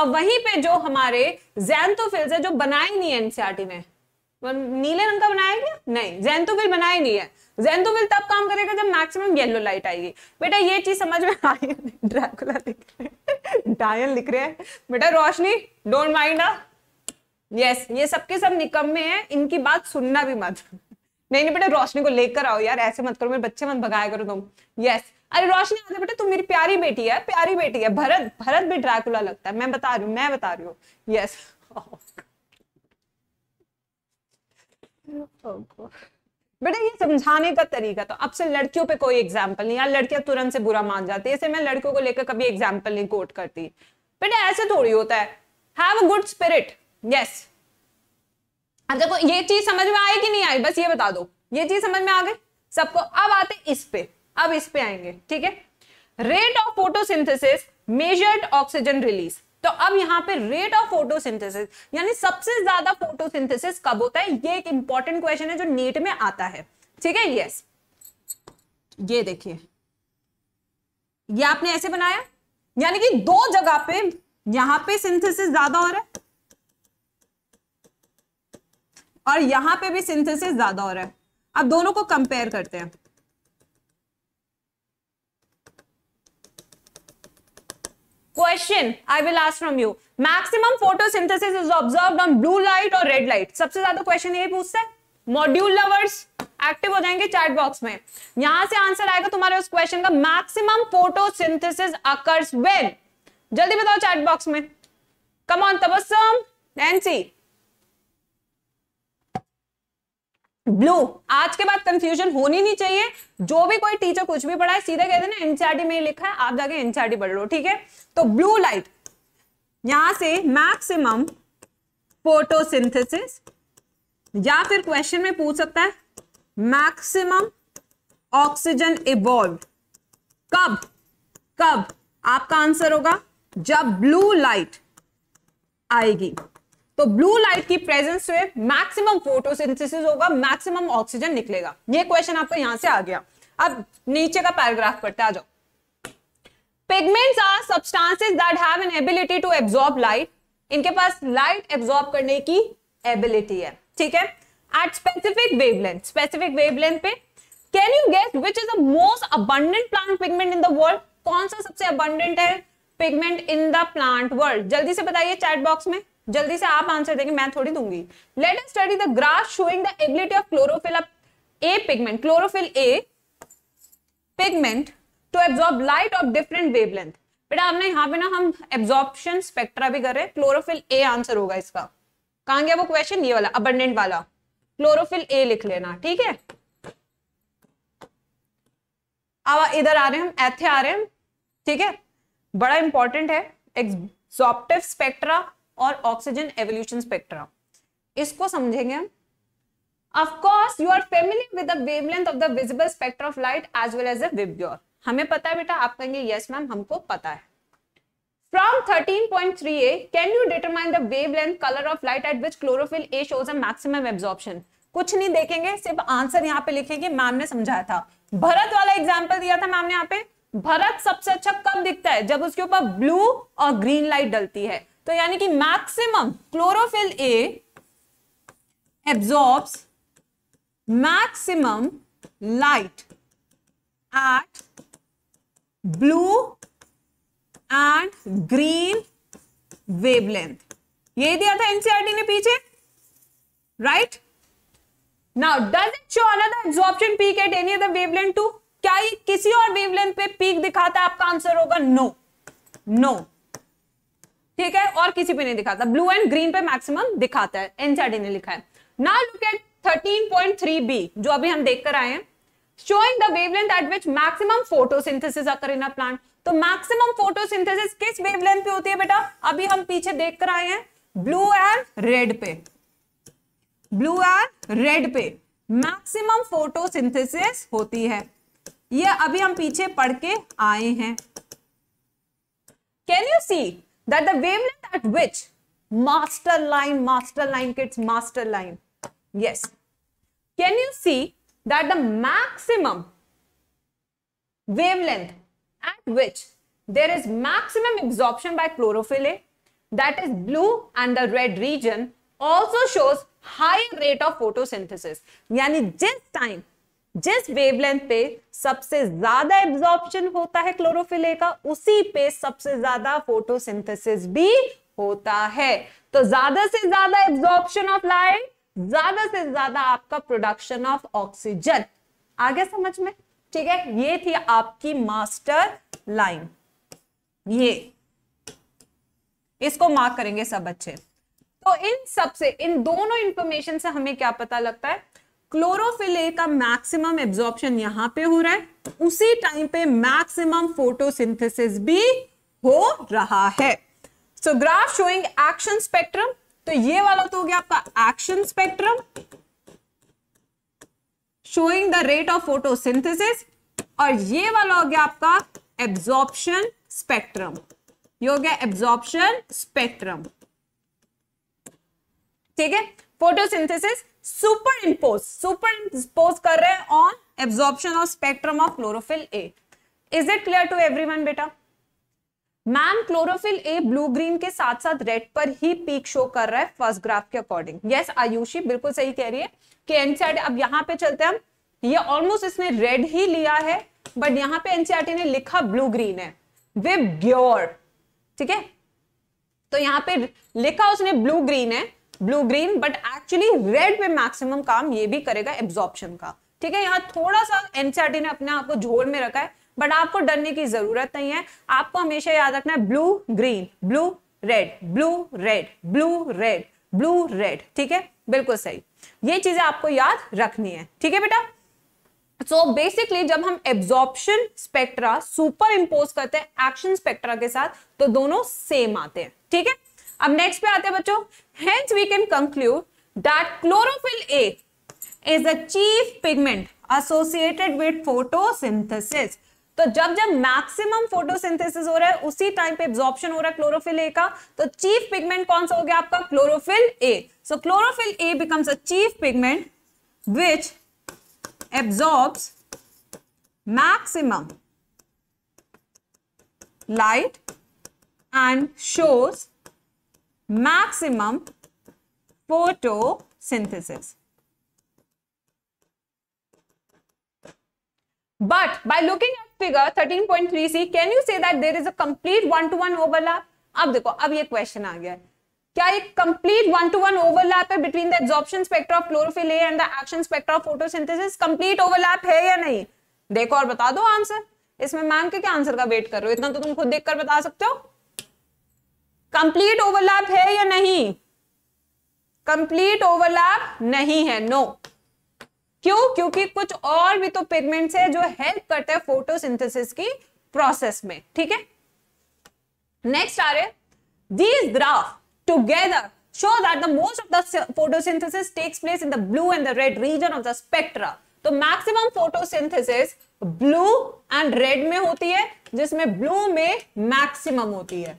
और वहीं पे जो हमारे जैंतोफिल्स है जो बनाए नहीं है एनसीआरटी ने नीले रंग का बनाया गया नहीं जैंतोफिल बनाए नहीं है जैंतोफिल तब काम करेगा जब मैक्सिमम येलो लाइट आएगी बेटा ये चीज समझ में आई ड्रैकुला लिख रहे डायन लिख रहे हैं बेटा Roshni don't mind ah yes ये सबके सब निकम्मे हैं इनकी बात सुनना भी मत नहीं नहीं बेटा रोशनी को लेकर आओ यार ऐसे मत करो मेरे बच्चे मत भगाया करो तुम यस अरे रोशनी आते बेटा तुम मेरी प्यारी बेटी है प्यारी बेटी है भरत भरत भी ड्रैकुला लगता है मैं बता रही हूँ मैं बता रही हूँ यस oh, बेटा ये समझाने का तरीका तो अब से लड़कियों पे कोई एग्जाम्पल नहीं यार लड़कियां तुरंत से बुरा मान जाती है ऐसे मैं लड़कियों को लेकर कभी एग्जाम्पल नहीं कोट करती बेटा ऐसे थोड़ी होता है have a good spirit yes अच्छा तो ये चीज समझ में आई कि नहीं आई बस ये बता दो ये चीज समझ में आ गई सबको अब आते इस पे अब इस पे आएंगे ठीक है rate of photosynthesis measured oxygen release तो अब यहाँ पे रेट ऑफ फोटोसिंथेसिस यानी सबसे ज्यादा फोटोसिंथेसिस कब होता है ये एक इंपॉर्टेंट क्वेश्चन है जो नीट में आता है ठीक है यस ये देखिए ये आपने ऐसे बनाया यानी कि दो जगह पे यहां पे सिंथेसिस ज्यादा हो रहा है और यहां पे भी सिंथेसिस ज्यादा हो रहा है अब दोनों को कंपेयर करते हैं question I will ask from you maximum photosynthesis is observe on blue light और रेड लाइट सबसे ज्यादा क्वेश्चन ये पूछता है मॉड्यूल लवर्स एक्टिव हो जाएंगे चैट बॉक्स में यहां से आंसर आएगा तुम्हारे उस क्वेश्चन का मैक्सिमम फोटोसिंथेसिस अकर्स वेन जल्दी बताओ चैट बॉक्स में कम ऑन तबस्सुम एनसी ब्लू आज के बाद कंफ्यूजन होनी नहीं चाहिए जो भी कोई टीचर कुछ भी पढ़ाए सीधे कहते ना एनसीआरटी e में लिखा है आप जाके एनसीआरटी e पढ़ लो ठीक है तो ब्लू लाइट यहां से मैक्सिमम फोटोसिंथेसिस या फिर क्वेश्चन में पूछ सकता है मैक्सिमम ऑक्सीजन इवॉल्व कब कब आपका आंसर होगा जब ब्लू लाइट आएगी तो ब्लू लाइट की प्रेजेंस में मैक्सिमम फोटोसिंथेसिस होगा मैक्सिमम ऑक्सीजन निकलेगा ये क्वेश्चन आपको यहां से आ गया अब नीचे का पैराग्राफ पढ़ते आ जाओ pigments are substances that have an ability to absorb light इनके पास लाइट एब्जॉर्ब करने की एबिलिटी है ठीक है at specific wavelength specific wavelength पे can you get which is the most abundant plant pigment in the world कौन सा सबसे अबंडेंट है pigment in the plant world जल्दी से बताइए चैट बॉक्स में जल्दी से आप आंसर देंगे मैं थोड़ी दूंगी let's study the graph showing the ability of chlorophyll A pigment chlorophyll A pigment to absorb light of different wavelength बेटा आपने यहाँ पे ना हम एब्जॉर्प्शन स्पेक्ट्रा भी कर रहे हैं क्लोरोफिल ए आंसर होगा इसका कहा गया वो क्वेश्चन ये वाला अबंडेंट वाला क्लोरोफिल ए लिख लेना ठीक है अब इधर आ रहे हैं हम एथे आ रहे हैं ठीक है बड़ा इंपॉर्टेंट है एक्सॉप्टिव स्पेक्ट्रा और ऑक्सीजन एवोल्यूशन स्पेक्ट्रा इसको समझेंगे of course you are familiar with of the visible spectra of light as well as er हमें पता है बेटा आप कहेंगे यस मैम हमको पता है From 13.3a, can you determine the wavelength color of light at which chlorophyll A shows a maximum absorption? कुछ नहीं देखेंगे सिर्फ आंसर यहाँ पे लिखेंगे मैम ने समझाया था भरत वाला एग्जाम्पल दिया था मैम ने यहाँ पे भरत सबसे अच्छा कब दिखता है जब उसके ऊपर ब्लू और ग्रीन लाइट डलती है तो यानी कि maximum chlorophyll A absorb maximum light at blue and green wavelength ये दिया था एनसीआरटी e ने पीछे right now does it show another absorption peak at any other wavelength too क्या ये किसी और वेवलेंथ पे पीक दिखाता है आपका आंसर होगा नो नो ठीक है और किसी पे नहीं दिखाता ब्लू एंड ग्रीन पे मैक्सिमम दिखाता है एनसीआरटी ने लिखा है ना look at thirteen point three B जो अभी हम देखकर आए हैं showing the wavelength at which maximum photosynthesis occur in plant तो मैक्सिमम फोटोसिंथेसिस किस वेवलेंथ पे होती है बेटा अभी हम पीछे देखकर आए हैं ब्लू एंड रेड पे ब्लू एंड रेड पे मैक्सिमम फोटो सिंथेसिस होती है ये अभी हम पीछे पढ़ के आए हैं can you see that the wavelength at which master line, master line kids, master line. Yes. Can you see that the maximum wavelength at which there is maximum absorption by chlorophyll A that is blue and the red region also shows higher rate of photosynthesis. Yani जिस time जिस वेवलेंथ पे सबसे ज्यादा एब्जॉर्प्शन होता है क्लोरोफिल का उसी पे सबसे ज्यादा फोटोसिंथेसिस भी होता है तो ज्यादा से ज्यादा एब्जॉर्प्शन ऑफ लाइट ज्यादा से ज्यादा आपका प्रोडक्शन ऑफ ऑक्सीजन आगे समझ में ठीक है ये थी आपकी मास्टर लाइन ये इसको मार्क करेंगे सब अच्छे तो इन सबसे इन दोनों इंफॉर्मेशन से हमें क्या पता लगता है क्लोरोफिल ए का मैक्सिमम एब्जॉर्प्शन यहां पे हो रहा है उसी टाइम पे मैक्सिमम फोटोसिंथेसिस भी हो रहा है so graph showing action spectrum तो ये वाला तो हो गया आपका action spectrum showing the rate of photosynthesis और ये वाला हो गया आपका एब्जॉर्प्शन स्पेक्ट्रम ये हो गया एब्जॉर्प्शन स्पेक्ट्रम ठीक है photosynthesis superimpose superimpose कर रहे हैं on absorption of spectrum of chlorophyll A is it clear to everyone बेटा ma'am chlorophyll A blue green के साथ साथ रेड पर ही पीक शो कर रहा है फर्स्ट ग्राफ के अकॉर्डिंग यस आयुषी बिल्कुल सही कह रही है कि एनसीआर e अब यहां पे चलते हैं हम ये ऑलमोस्ट इसने रेड ही लिया है बट यहां पे एनसीआरटी e ने लिखा ब्लू ग्रीन है विब ग्योर ठीक है तो यहां पे लिखा उसने ब्लू ग्रीन है blue green but actually red में मैक्सिमम काम ये भी करेगा एब्जॉर्प्शन का ठीक है यहाँ थोड़ा सा एनसीआरटी e ने अपने आप को झोल में रखा है बट आपको डरने की जरूरत नहीं है आपको हमेशा याद रखना है blue green blue red blue red blue red blue red ठीक है बिल्कुल सही ये चीजें आपको याद रखनी है ठीक है बेटा सो so बेसिकली जब हम एब्जॉर्प्शन स्पेक्ट्रा सुपर इम्पोज करते हैं एक्शन स्पेक्ट्रा के साथ तो दोनों सेम आते हैं ठीक है अब नेक्स्ट पे आते हैं बच्चों hence we can conclude that chlorophyll A is a chief pigment associated with photosynthesis तो जब जब मैक्सिमम फोटोसिंथेसिस हो रहा है उसी टाइम पे एब्जॉर्प्शन हो रहा है क्लोरोफिल ए का तो चीफ पिगमेंट कौन सा हो गया आपका chlorophyll A so chlorophyll A becomes a chief pigment which absorbs maximum light and shows maximum photosynthesis. But by looking at figure 13.3c, can you say that there is a complete one-to-one -one overlap? अब देखो अब ये क्वेश्चन आ गया क्या एक complete one to one overlap है between the absorption spectra of chlorophyll A and the action spectra of photosynthesis complete overlap है या नहीं देखो और बता दो आंसर इसमें मैम के क्या आंसर का वेट कर रहे हो इतना तो तुम खुद देखकर बता सकते हो कंप्लीट ओवरलैप है या नहीं कंप्लीट ओवरलैप नहीं है नो no. क्यों क्योंकि कुछ और भी तो पिगमेंट्स है जो हेल्प करते हैं फोटोसिंथेसिस की प्रोसेस में ठीक है नेक्स्ट आ रहे these graph together show that the most of the photosynthesis takes place in the blue and the red region of the spectra तो maximum photosynthesis blue and red में होती है जिसमें ब्लू में मैक्सिमम होती है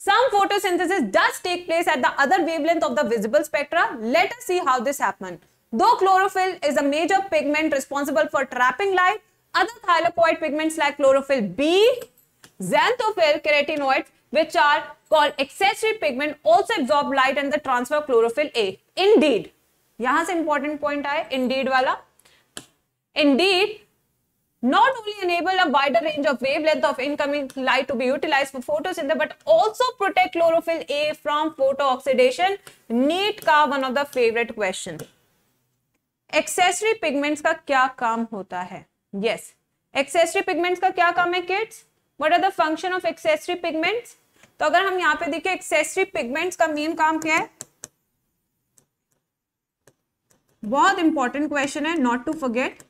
Some photosynthesis does take place at the other wavelength of the visible spectra. Let us see how this happens. Though chlorophyll is a major pigment responsible for trapping light, other thylakoid pigments like chlorophyll B, xanthophyll, carotenoids, which are called accessory pigment, also absorb light and the transfer chlorophyll A. Indeed, यहाँ से important point आए indeed वाला indeed not only enable a wider range of wavelength of incoming light to be utilized for photosynthesis but also protect chlorophyll A from photo oxidation neat ka one of the favorite question accessory pigments ka kya kaam hota hai yes accessory pigments ka kya kaam hai kids what are the function of accessory pigments to agar hum yahan pe dekhe accessory pigments ka main kaam kya hai बहुत इंपॉर्टेंट क्वेश्चन है not to forget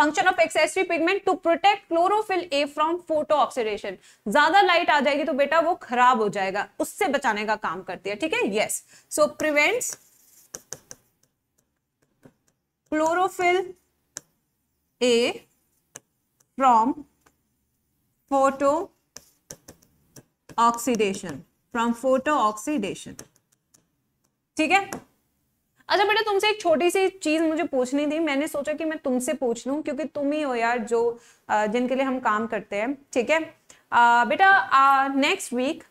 function of accessory pigment to protect chlorophyll A from photo oxidation ज्यादा लाइट आ जाएगी तो बेटा वो खराब हो जाएगा उससे बचाने का काम करती है ठीक है yes so prevents chlorophyll A from photo oxidation from photo oxidation ठीक है अच्छा बेटा तुमसे एक छोटी सी चीज मुझे पूछनी थी मैंने सोचा कि मैं तुमसे पूछ लू क्योंकि तुम ही हो यार जो जिनके लिए हम काम करते हैं ठीक है बेटा नेक्स्ट वीक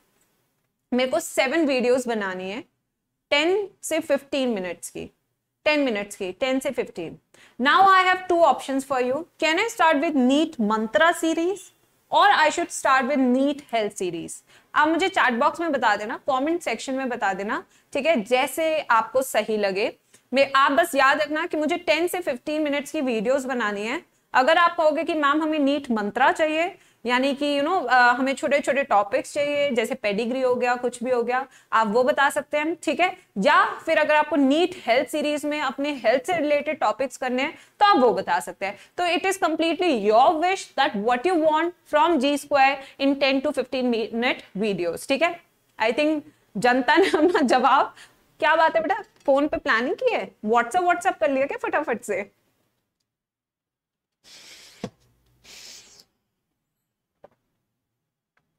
मेरे को सेवन वीडियोस बनानी है टेन से फिफ्टीन मिनट्स की टेन मिनट्स की टेन से fifteen now I have two options for you can I start with NEET Mantra series और I should start with NEET health series आप मुझे चैट बॉक्स में बता देना कमेंट सेक्शन में बता देना ठीक है जैसे आपको सही लगे मैं आप बस याद रखना कि मुझे 10 से 15 मिनट्स की वीडियोस बनानी है अगर आप कहोगे कि मैम हमें नीट मंत्रा चाहिए यानी कि यू नो हमें छोटे छोटे टॉपिक्स चाहिए जैसे पेडिग्री हो गया कुछ भी हो गया आप वो बता सकते हैं ठीक है या फिर अगर आपको नीट हेल्थ सीरीज में अपने हेल्थ से रिलेटेड टॉपिक्स करने हैं तो आप वो बता सकते हैं तो it is completely your wish that what you want from G square in ten to fifteen minute videos ठीक है आई थिंक जनता ने अपना जवाब क्या बात है बेटा फोन पे प्लानिंग की है व्हाट्सएप व्हाट्सएप कर लिया क्या फटाफट से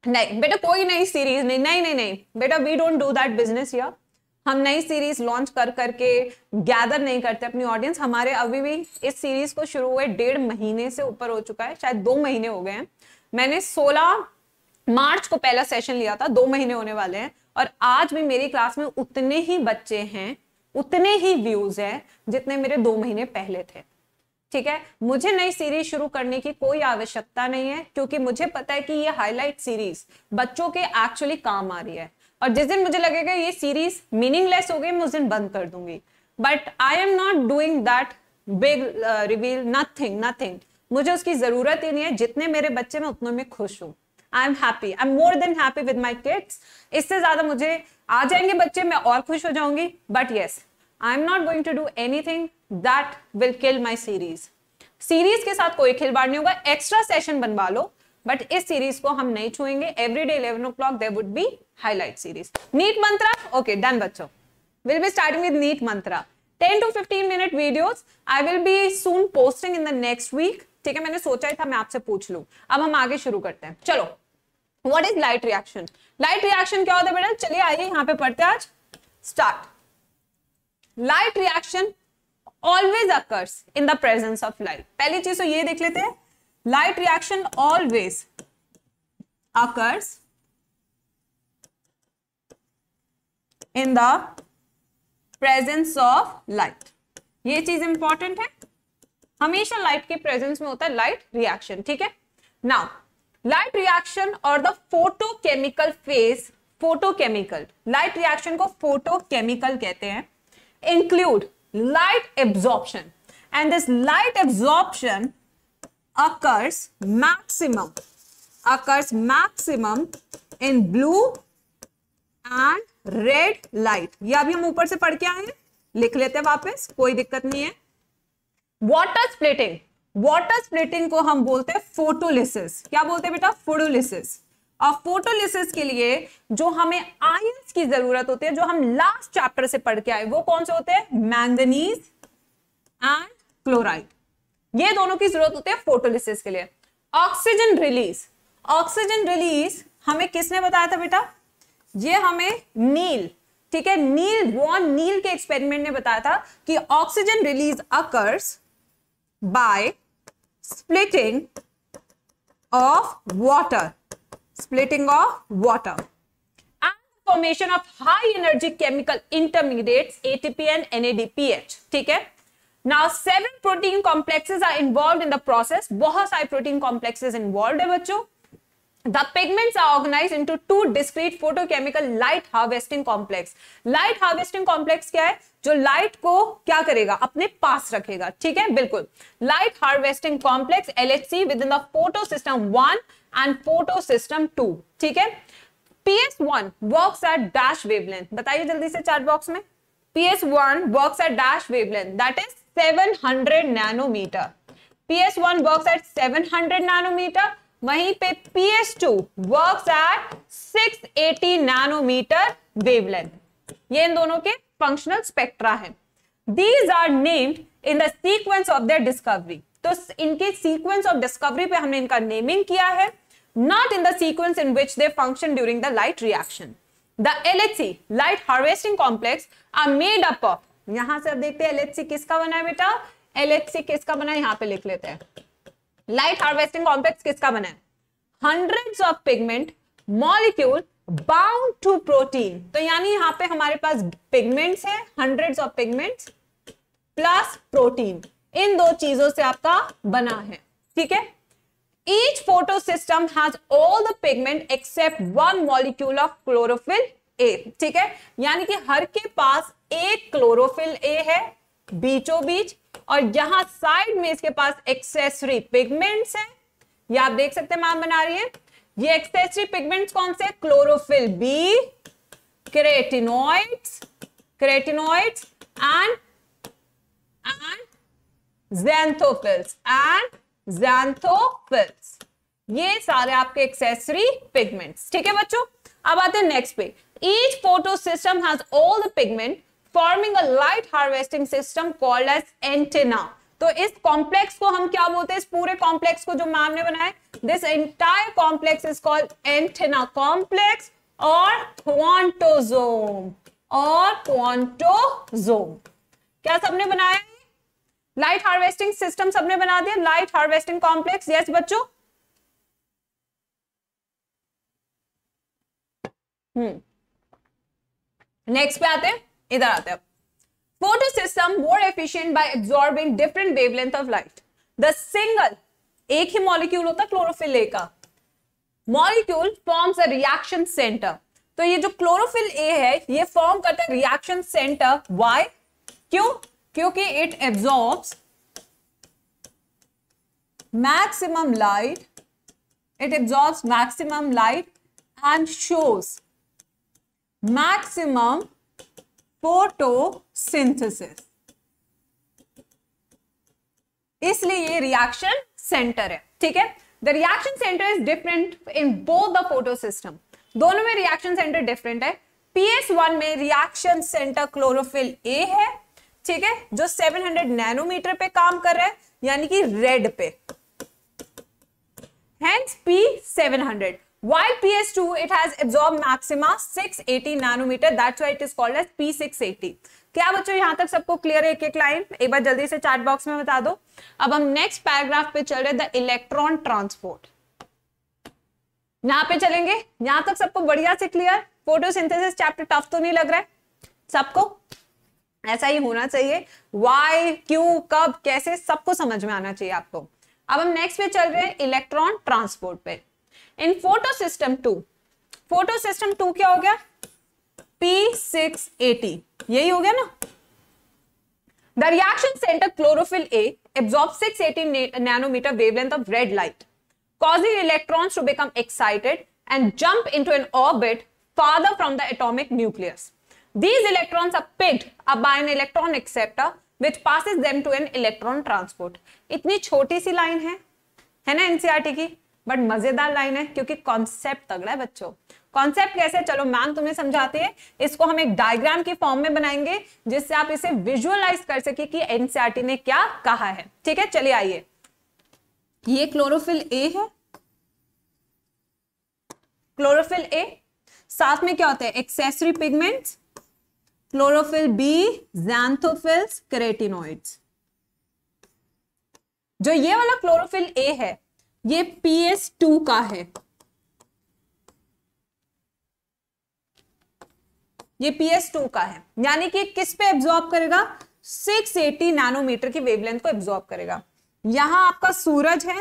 नहीं बेटा कोई नई सीरीज नहीं नहीं नहीं नहीं बेटा we don't do that business या हम नई सीरीज लॉन्च कर करके गैदर नहीं करते अपनी ऑडियंस हमारे अभी भी इस सीरीज को शुरू हुए डेढ़ महीने से ऊपर हो चुका है शायद दो महीने हो गए हैं मैंने 16 मार्च को पहला सेशन लिया था दो महीने होने वाले हैं और आज भी मेरी क्लास में उतने ही बच्चे हैं उतने ही व्यूज हैं जितने मेरे दो महीने पहले थे ठीक है मुझे नई सीरीज शुरू करने की कोई आवश्यकता नहीं है क्योंकि मुझे पता है कि ये हाईलाइट सीरीज बच्चों के एक्चुअली काम आ रही है और जिस दिन मुझे लगेगा ये सीरीज मीनिंगलेस हो गई मैं उस दिन बंद कर दूंगी but I am not doing that big reveal nothing nothing मुझे उसकी जरूरत ही नहीं है जितने मेरे बच्चे मैं उतने में खुश हूँ I am happy I am more than happy with my kids इससे ज्यादा मुझे आ जाएंगे बच्चे मैं और खुश हो जाऊंगी but yes yes, I'm not going to do anything that that will kill series. Series series के साथ कोई खिलवाड़ नहीं होगा एक्स्ट्रा सेशन बनवा लो बट इस सीरीज को हम नहीं छुएंगे every day eleven o'clock there would be highlight series NEET Mantra okay done बच्चो will be starting with NEET Mantra 10 to 15 minute videos I will be soon posting in the next week ठीक है मैंने सोचा ही था मैं आपसे पूछ लू अब हम आगे शुरू करते हैं चलो what is light reaction light reaction क्या होता है बेटा चलिए आइए यहाँ पे पढ़ते आज start light reaction always occurs in the presence of light पहली चीज तो ये देख लेते हैं light reaction always occurs in the presence of light ये चीज इंपॉर्टेंट है हमेशा लाइट के प्रेजेंस में होता है लाइट रिएक्शन ठीक है नाउ लाइट रिएक्शन और the photochemical phase photochemical light reaction को फोटोकेमिकल कहते हैं include light absorption and this light absorption occurs maximum occurs maximum in blue and red light ये अभी हम ऊपर से पढ़ के आए हैं लिख लेते हैं वापस कोई दिक्कत नहीं है वाटर स्प्लिटिंग वाटर स्प्लिटिंग को हम बोलते हैं फोटोलिसिस क्या बोलते हैं बेटा फोटोलिसिस और फोटोलिसिस के लिए जो हमें आयंस की जरूरत होती है जो हम लास्ट चैप्टर से पढ़ के आए वो कौन से होते हैं मैंगनीज एंड क्लोराइड ये दोनों की जरूरत होती है फोटोलिसिस के लिए ऑक्सीजन रिलीज ऑक्सीजन रिलीज हमें किसने बताया था बेटा ये हमें नील ठीक है नील वॉन नील के एक्सपेरिमेंट ने बताया था कि oxygen release occurs by splitting of water splitting of water. And formation of high energy chemical intermediates ATP and NADPH. ठीक है Now seven protein complexes are involved in the process. बहुत सारे protein complexes involved है बच्चों The pigments are organized into two discrete photochemical light harvesting complex. Light harvesting complex क्या है जो light को क्या करेगा अपने पास रखेगा ठीक है बिल्कुल Light harvesting complex LHC within the photosystem in and photosystem two ठीक है PS one work at dash wavelength बताइए जल्दी से चार्ट बॉक्स में PS one work at dash wavelength that is 700 nanometre PS one work at 700 nanometre वहीं पे PS two work at 680 nanometre wavelength ये इन दोनों के फंक्शनल स्पेक्ट्रा है these are named in the sequence of the discovery तो इनके सीक्वेंस ऑफ डिस्कवरी पे हमने इनका नेमिंग किया है not in the sequence in which they function during the light reaction. The LHC, light harvesting complex, are made up of यहां से अब देखते हैं LHC किसका बना है बेटा LHC किसका बना है यहां पे लिख लेते हैं लाइट हार्वेस्टिंग कॉम्प्लेक्स किसका बना है hundreds of pigment molecule bound to protein तो यानी यहाँ पे हमारे पास पिगमेंट्स है hundreds of pigments plus protein इन दो चीजों से आपका बना है ठीक है Each photosystem has all the pigment except one molecule of chlorophyll A. ठीक है यानी कि हर के पास एक क्लोरोफिल ए है बीचो बीच और यहां साइड में इसके पास एक्सेसरी पिगमेंट्स है ये आप देख सकते हैं मैम बना रही है ये एक्सेसरी पिगमेंट्स कौन से chlorophyll b carotenoids carotenoids and and xanthophylls and xanthophylls ये सारे आपके एक्सेसरी पिगमेंट्स ठीक है बच्चों अब आते हैं नेक्स्ट पे each photosystem has all the pigment forming a light harvesting system called as antenna तो इस कॉम्प्लेक्स को हम क्या बोलते हैं इस पूरे कॉम्प्लेक्स को जो मैम ने बनाया this entire complex is called antenna complex और क्वांटोजोम और क्वांटोजोम क्या सबने बनाया लाइट हार्वेस्टिंग सिस्टम सबने बना दिया लाइट हार्वेस्टिंग कॉम्प्लेक्स यस बच्चों नेक्स्ट हम्म। पे आते हैं इधर आते हैं photosystem more efficient by absorbing different wavelength of light the single एक ही मॉलिक्यूल होता क्लोरोफिल ए का मॉलिक्यूल फॉर्म्स अ रिएक्शन सेंटर तो ये जो क्लोरोफिल ए है ये फॉर्म करता है रिएक्शन सेंटर वाई क्यों क्योंकि it absorbs light it absorb maximum light and and maximum photo photosynthesis इसलिए ये रिएक्शन सेंटर है ठीक है the reaction centre is different in both the photosystem दोनों में रिएक्शन सेंटर डिफरेंट है पीएस वन में रिएक्शन सेंटर क्लोरोफिल ए है ठीक है जो 700 नैनोमीटर पे काम कर रहा है यानी कि रेड पे hence P700 while PS2 it has absorbed maxima 680 nanometer that's why it is called as P680 क्या बच्चों यहां तक सबको क्लियर है एक एक लाइन एक बार जल्दी से चार्ट बॉक्स में बता दो अब हम नेक्स्ट पैराग्राफ पे चल रहे द इलेक्ट्रॉन ट्रांसपोर्ट यहां पे चलेंगे यहां तक सबको बढ़िया से क्लियर फोटोसिंथेसिस चैप्टर टफ तो नहीं लग रहा है सबको ऐसा ही होना चाहिए वाई क्यू कब कैसे सबको समझ में आना चाहिए आपको अब हम नेक्स्ट पे चल रहे हैं इलेक्ट्रॉन ट्रांसपोर्ट पे in photosystem two photosystem two क्या हो गया पी यही हो गया ना the reaction centre chlorophyll A absorb six eighty nanometre wavelength of red light causing electron to become excited and jump in to an orbit farther from the atomic nucleus These electrons are picked up by an electron acceptor which passes them to an electron transport. itni choti si line hai hai na ncrt ki but मजेदार लाइन है क्योंकि कॉन्सेप्ट तगड़ा है बच्चों कॉन्सेप्ट कैसे चलो मैम तुम्हें समझाती है इसको हम एक डायग्राम की फॉर्म में बनाएंगे जिससे आप इसे विजुअलाइज कर सके कि एनसीआरटी e ने क्या कहा है ठीक है चलिए आइए ये क्लोरोफिल ए है क्लोरोफिल ए साथ में क्या होता है accessory pigments chlorophyll b xanthophylls carotenoids. जो ये वाला क्लोरोफिल ए है ये पीएस टू का है ये पीएस टू का है यानी कि किस पे एब्जॉर्ब करेगा 680 नैनोमीटर की वेवलेंथ को एब्जॉर्ब करेगा यहां आपका सूरज है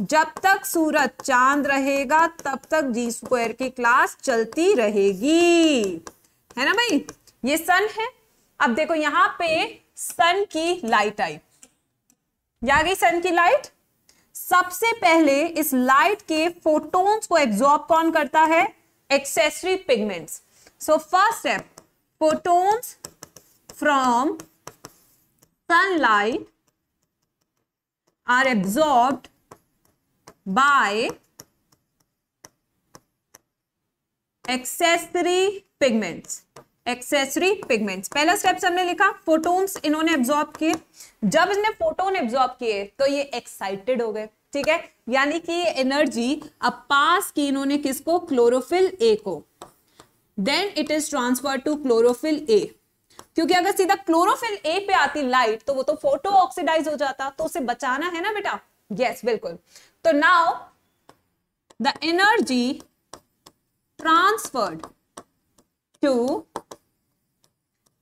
जब तक सूरज चांद रहेगा तब तक जी स्क्वायर की क्लास चलती रहेगी है ना भाई ये सन है अब देखो यहां पे सन की लाइट आई या गई सन की लाइट सबसे पहले इस लाइट के फोटोन्स को एब्जॉर्ब कौन करता है accessory pigments so first step photons from light are absorb by accessory pigments accessory pigments पहला स्टेप हमने लिखा फोटोन्स इन्होंने एब्जॉर्ब किए जब इसने फोटोन एब्जॉर्ब किए तो ये एक्साइटेड हो गए ठीक है यानी कि एनर्जी अब पास की इन्होंने किसको क्लोरोफिल ए को then it is transfer to chlorophyll a क्योंकि अगर सीधा क्लोरोफिल ए पे आती लाइट तो वो तो फोटो ऑक्सीडाइज हो जाता तो उसे बचाना है ना बेटा यस yes, बिल्कुल तो now the energy transferred to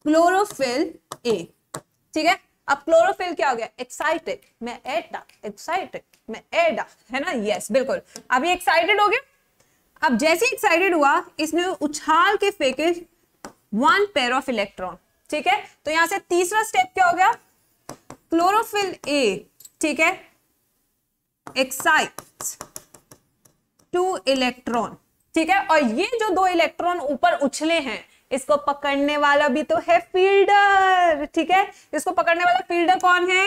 chlorophyll a ठीक है अब क्लोरोफिल क्या हो गया एक्साइटेड मैं एटा एक्साइटेड मैं एडा है ना यस बिल्कुल अब ये एक्साइटेड हो गया अब जैसे एक्साइटेड हुआ इसने उछाल के फेंके वन पेयर ऑफ इलेक्ट्रॉन ठीक है तो यहां से तीसरा स्टेप क्या हो गया क्लोरोफिल ए ठीक है एक्साइट टू इलेक्ट्रॉन ठीक है और ये जो दो इलेक्ट्रॉन ऊपर उछले हैं इसको पकड़ने वाला भी तो है फील्डर ठीक है इसको पकड़ने वाला फील्डर कौन है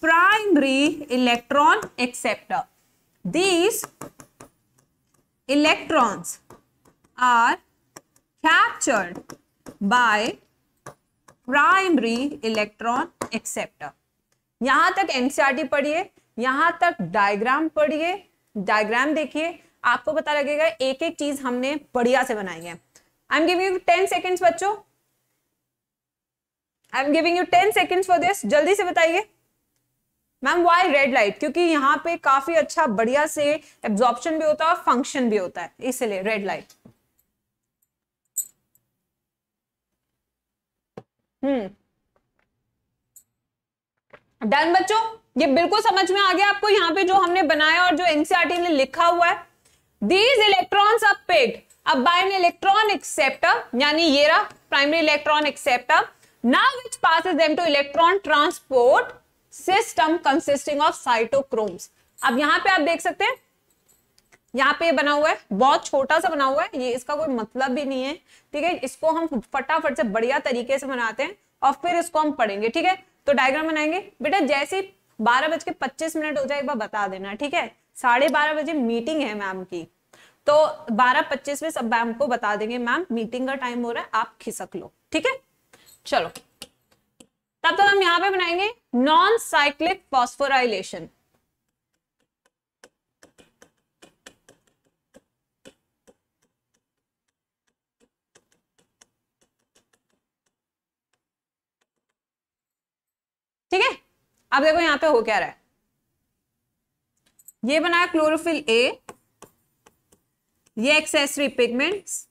primary electron acceptor these electrons are captured by primary electron acceptor यहां तक एनसीईआरटी पढ़िए यहां तक डायग्राम पढ़िए डायग्राम देखिए आपको पता लगेगा एक एक चीज हमने बढ़िया से बनाई है I'm giving you ten seconds बच्चों I'm giving you ten seconds for this जल्दी से बताइए मैम वाई रेड लाइट क्योंकि यहाँ पे काफी अच्छा बढ़िया से एब्जॉर्प्शन भी होता है और फंक्शन भी होता है इसलिए रेड लाइट हम्म डन बच्चों ये बिल्कुल समझ में आ गया आपको यहाँ पे जो हमने बनाया और जो एनसीआरटी e ने लिखा हुआ है दीज इलेक्ट्रॉन्स अब पेड अब बाय इलेक्ट्रॉन एक्सेप्टर यानी ये रहा primary electron acceptor now which passes them to electron transport system consisting of cytochromes अब यहां पे आप देख सकते हैं यहाँ पे बना हुआ है बहुत छोटा सा बना हुआ है ये इसका कोई मतलब भी नहीं है ठीक है इसको हम फटाफट से बढ़िया तरीके से बनाते हैं और फिर इसको हम पढ़ेंगे ठीक है तो डायग्राम बनाएंगे बेटा जैसे बारह बज के पच्चीस मिनट हो जाए एक बार बता देना ठीक है साढ़े बारह बजे मीटिंग है मैम की तो पच्चीस में सब मैम को बता देंगे मैम मीटिंग का टाइम हो रहा है आप खिसक लो ठीक है चलो तब तक तो हम यहां पे बनाएंगे नॉन साइक्लिक फॉस्फोराइलेशन ठीक है अब देखो यहां पे हो क्या रहा है ये बनाया क्लोरोफिल ए ये एक्सेसरी पिगमेंट्स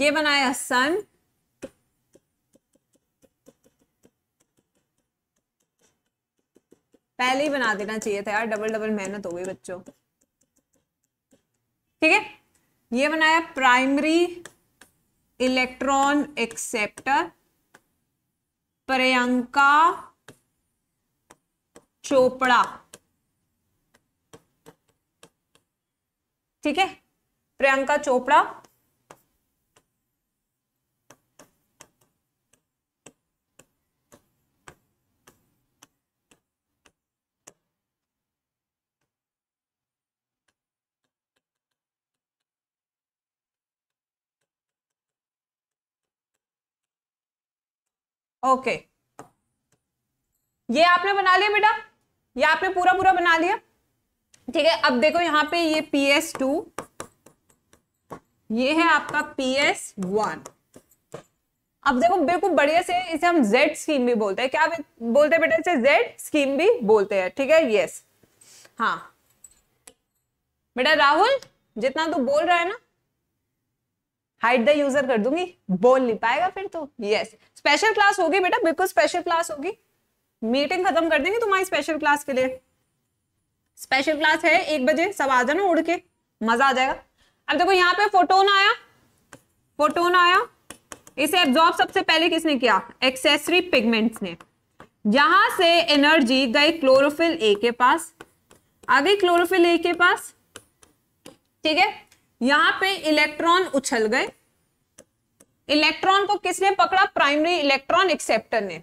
ये बनाया सन पहले ही बना देना चाहिए था यार डबल डबल मेहनत हो गई बच्चों ठीक है ये बनाया primary electron acceptor Priyanka Chopra ठीक है प्रियंका चोपड़ा ओके okay. ये आपने बना लिया बेटा ये आपने पूरा पूरा बना लिया ठीक है अब देखो यहाँ पे ये पी एस टू ये है आपका पी एस वन अब देखो बिल्कुल बढ़िया से इसे हम जेड स्कीम भी बोलते हैं क्या बोलते हैं बेटा इसे जेड स्कीम भी बोलते हैं ठीक है यस हाँ बेटा राहुल जितना तू बोल रहा है ना हाइट द यूजर कर दूंगी बोल नहीं पाएगा फिर तो यस स्पेशल क्लास होगी बेटा बिल्कुल स्पेशल क्लास होगी मीटिंग खत्म कर देंगे तुम्हारी स्पेशल क्लास के लिए स्पेशल क्लास है एक बजे सब आ जाना उड़ के मजा आ जाएगा अब देखो यहाँ पे फोटोन आया फोटोन आया इसे एब्जॉर्ब सबसे पहले किसने किया एक्सेसरी पिगमेंट्स ने यहां से एनर्जी गई क्लोरोफिल ए के पास आ गई क्लोरोफिल ए के पास ठीक है यहां पे इलेक्ट्रॉन उछल गए इलेक्ट्रॉन को किसने पकड़ा प्राइमरी इलेक्ट्रॉन एक्सेप्टर ने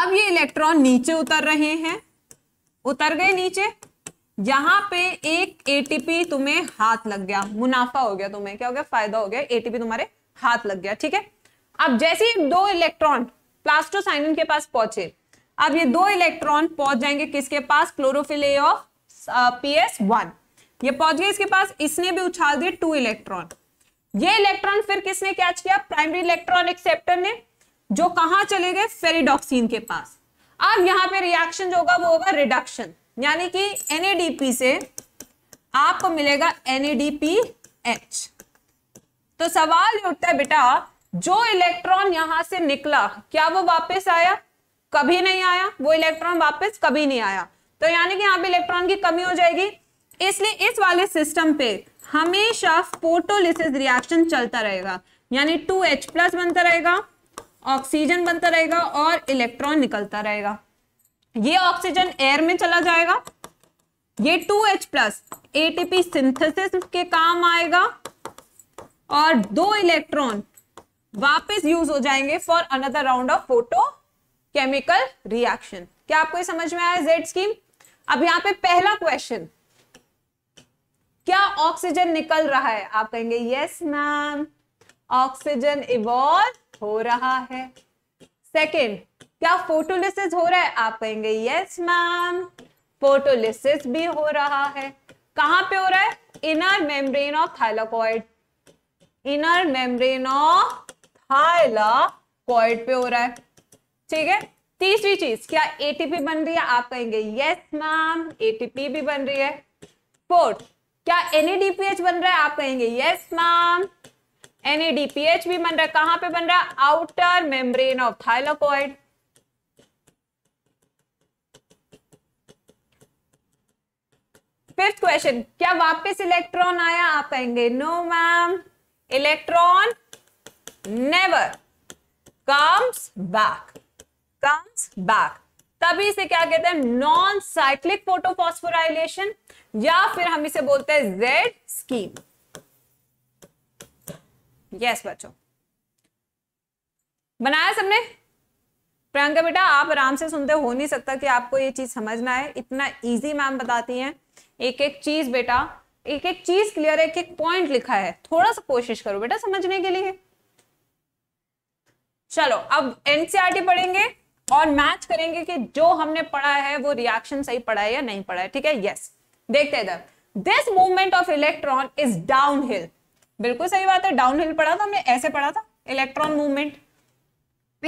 अब ये इलेक्ट्रॉन नीचे उतर रहे हैं उतर गए नीचे यहां पे एक एटीपी तुम्हें हाथ लग गया मुनाफा हो गया तुम्हें क्या हो गया फायदा हो गया एटीपी तुम्हारे हाथ लग गया ठीक है अब जैसे ही दो इलेक्ट्रॉन प्लास्टोसाइनिन के पास पहुंचे अब ये दो इलेक्ट्रॉन पहुंच जाएंगे किसके पास chlorophyll a of S one ये पहुंच गए इसके पास इसने भी उछाल दिए टू इलेक्ट्रॉन ये इलेक्ट्रॉन फिर किसने कैच किया प्राइमरी इलेक्ट्रॉन एक्सेप्टर ने जो कहा चले गए फेरिडॉक्सिन के पास अब यहाँ पे रिएक्शन जो होगा वो होगा रिडक्शन यानी कि एनएडीपी से आपको मिलेगा एच तो सवाल ये उठता है बेटा जो इलेक्ट्रॉन यहां से निकला क्या वो वापस आया कभी नहीं आया वो इलेक्ट्रॉन वापस कभी नहीं आया तो यानी कि यहां पे इलेक्ट्रॉन की कमी हो जाएगी इसलिए इस वाले सिस्टम पे हमेशा फोटोलिसिस रिएक्शन चलता रहेगा यानी टू एच प्लस बनता रहेगा ऑक्सीजन बनता रहेगा और इलेक्ट्रॉन निकलता रहेगा ये ऑक्सीजन एयर में चला जाएगा ये 2H प्लस एटीपी सिंथेसिस के काम आएगा और दो इलेक्ट्रॉन वापस यूज हो जाएंगे for another round of photochemical reaction क्या आपको समझ में आया जेड स्कीम अब यहां पे पहला क्वेश्चन क्या ऑक्सीजन निकल रहा है आप कहेंगे यस मैम ऑक्सीजन इवॉल्व हो रहा है सेकेंड क्या फोटोलिसिस हो रहा है आप कहेंगे यस मैम फोटोलिसिस भी हो रहा है कहां पे हो रहा है inner membrane of thylakoid inner membrane of thylakoid पे हो रहा है ठीक है तीसरी चीज क्या एटीपी बन रही है आप कहेंगे यस मैम एटीपी भी बन रही है फोर्थ क्या एनएडीपीएच बन रहा है आप कहेंगे यस मैम एनएडीपीएच भी बन रहा है कहां पे बन रहा है outer membrane of thylakoid fifth question क्या वापस इलेक्ट्रॉन आया आप कहेंगे no ma'am electron never comes back comes back तभी से क्या कहते हैं नॉन साइक्लिक फोटोफॉस्फोराइलेशन या फिर हम इसे बोलते हैं जेड स्कीम यस बच्चों बनाया सबने प्रियंका बेटा आप आराम से सुनते हो नहीं सकता कि आपको ये चीज समझना है इतना इजी मैम बताती हैं एक एक चीज बेटा एक एक चीज क्लियर है एक एक पॉइंट लिखा है थोड़ा सा कोशिश करो बेटा समझने के लिए चलो अब एनसीईआरटी e पढ़ेंगे और मैच करेंगे कि जो हमने पढ़ा है वो रिएक्शन सही पढ़ा है या नहीं पढ़ा है ठीक है यस देखते इधर this movement of electron is downhill बिल्कुल सही बात है डाउनहिल पढ़ा था हमने ऐसे पढ़ा था electron movement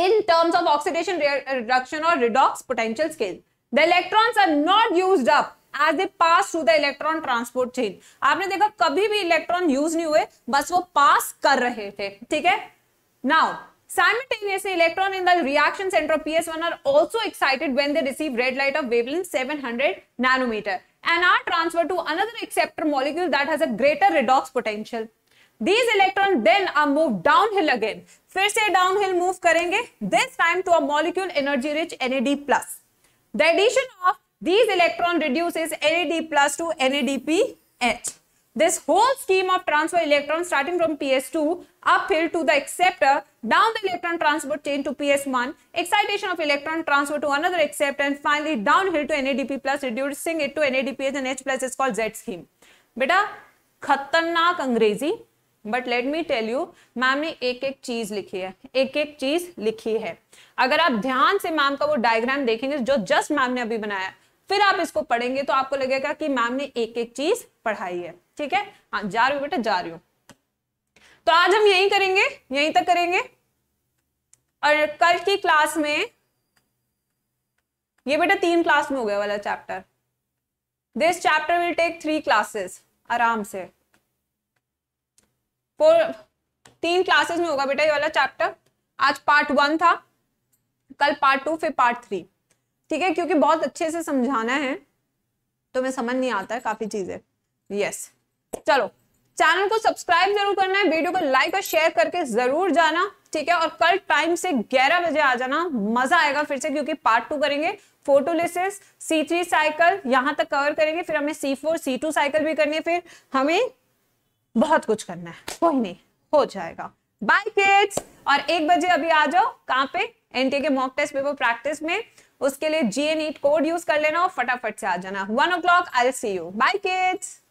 in terms of oxidation reduction और redox potential scale the electrons are not use up as they pass through the electron transport chain आपने देखा कभी भी इलेक्ट्रॉन यूज नहीं हुए बस वो पास कर रहे थे ठीक है now simultaneously electron in the reaction center of ps1 are also excited when they receive red light of wavelength 700 nanometer and are transferred to another acceptor molecule that has a greater redox potential these electrons then are moved downhill again फिर से downhill move करेंगे this time to a molecule energy rich NAD plus the addition of these electrons reduces NAD plus to NADPH this whole scheme of transfer electron starting from PS2 uphill to the acceptor, down the electron transport chain to PS1, excitation of electron transfer to another acceptor and finally downhill to NADP plus reducing it to NADPH and H plus is called Z scheme. Beta, khatarnak angrezi, but let me tell you ma'am ने एक एक चीज लिखी है एक एक चीज लिखी है अगर आप ध्यान से मैम का वो डायग्राम देखेंगे जो जस्ट मैम ने अभी बनाया फिर आप इसको पढ़ेंगे तो आपको लगेगा कि मैम ने एक एक चीज पढ़ाई है ठीक है हाँ जा रही हूँ बेटा जा रही हूँ तो आज हम यही करेंगे यहीं तक करेंगे और कल की क्लास में ये बेटा तीन क्लास में हो गया वाला chapter this chapter will take three classes आराम से फोर तीन क्लासेस में होगा बेटा ये वाला चैप्टर आज पार्ट वन था कल पार्ट टू फिर पार्ट थ्री ठीक है क्योंकि बहुत अच्छे से समझाना है तो मैं समझ नहीं आता है काफी चीजें यस चलो चैनल को सब्सक्राइब जरूर करना है वीडियो को लाइक और शेयर करके जरूर जाना ठीक है और कल टाइम से 11 बजे आ जाना मजा आएगा फिर से क्योंकि पार्ट टू करेंगे फोटोलिसिस सी थ्री साइकिल यहां तक कवर करेंगे फिर हमें C four C two cycle भी करनी है फिर हमें बहुत कुछ करना है कोई नहीं हो जाएगा बाय किड्स और एक बजे अभी आ जाओ कहाँ पे एनटीए के मॉक टेस्ट पेपर प्रैक्टिस में उसके लिए जीएन ईट कोड यूज कर लेना और फटाफट से आ जाना one o'clock I see you bye kids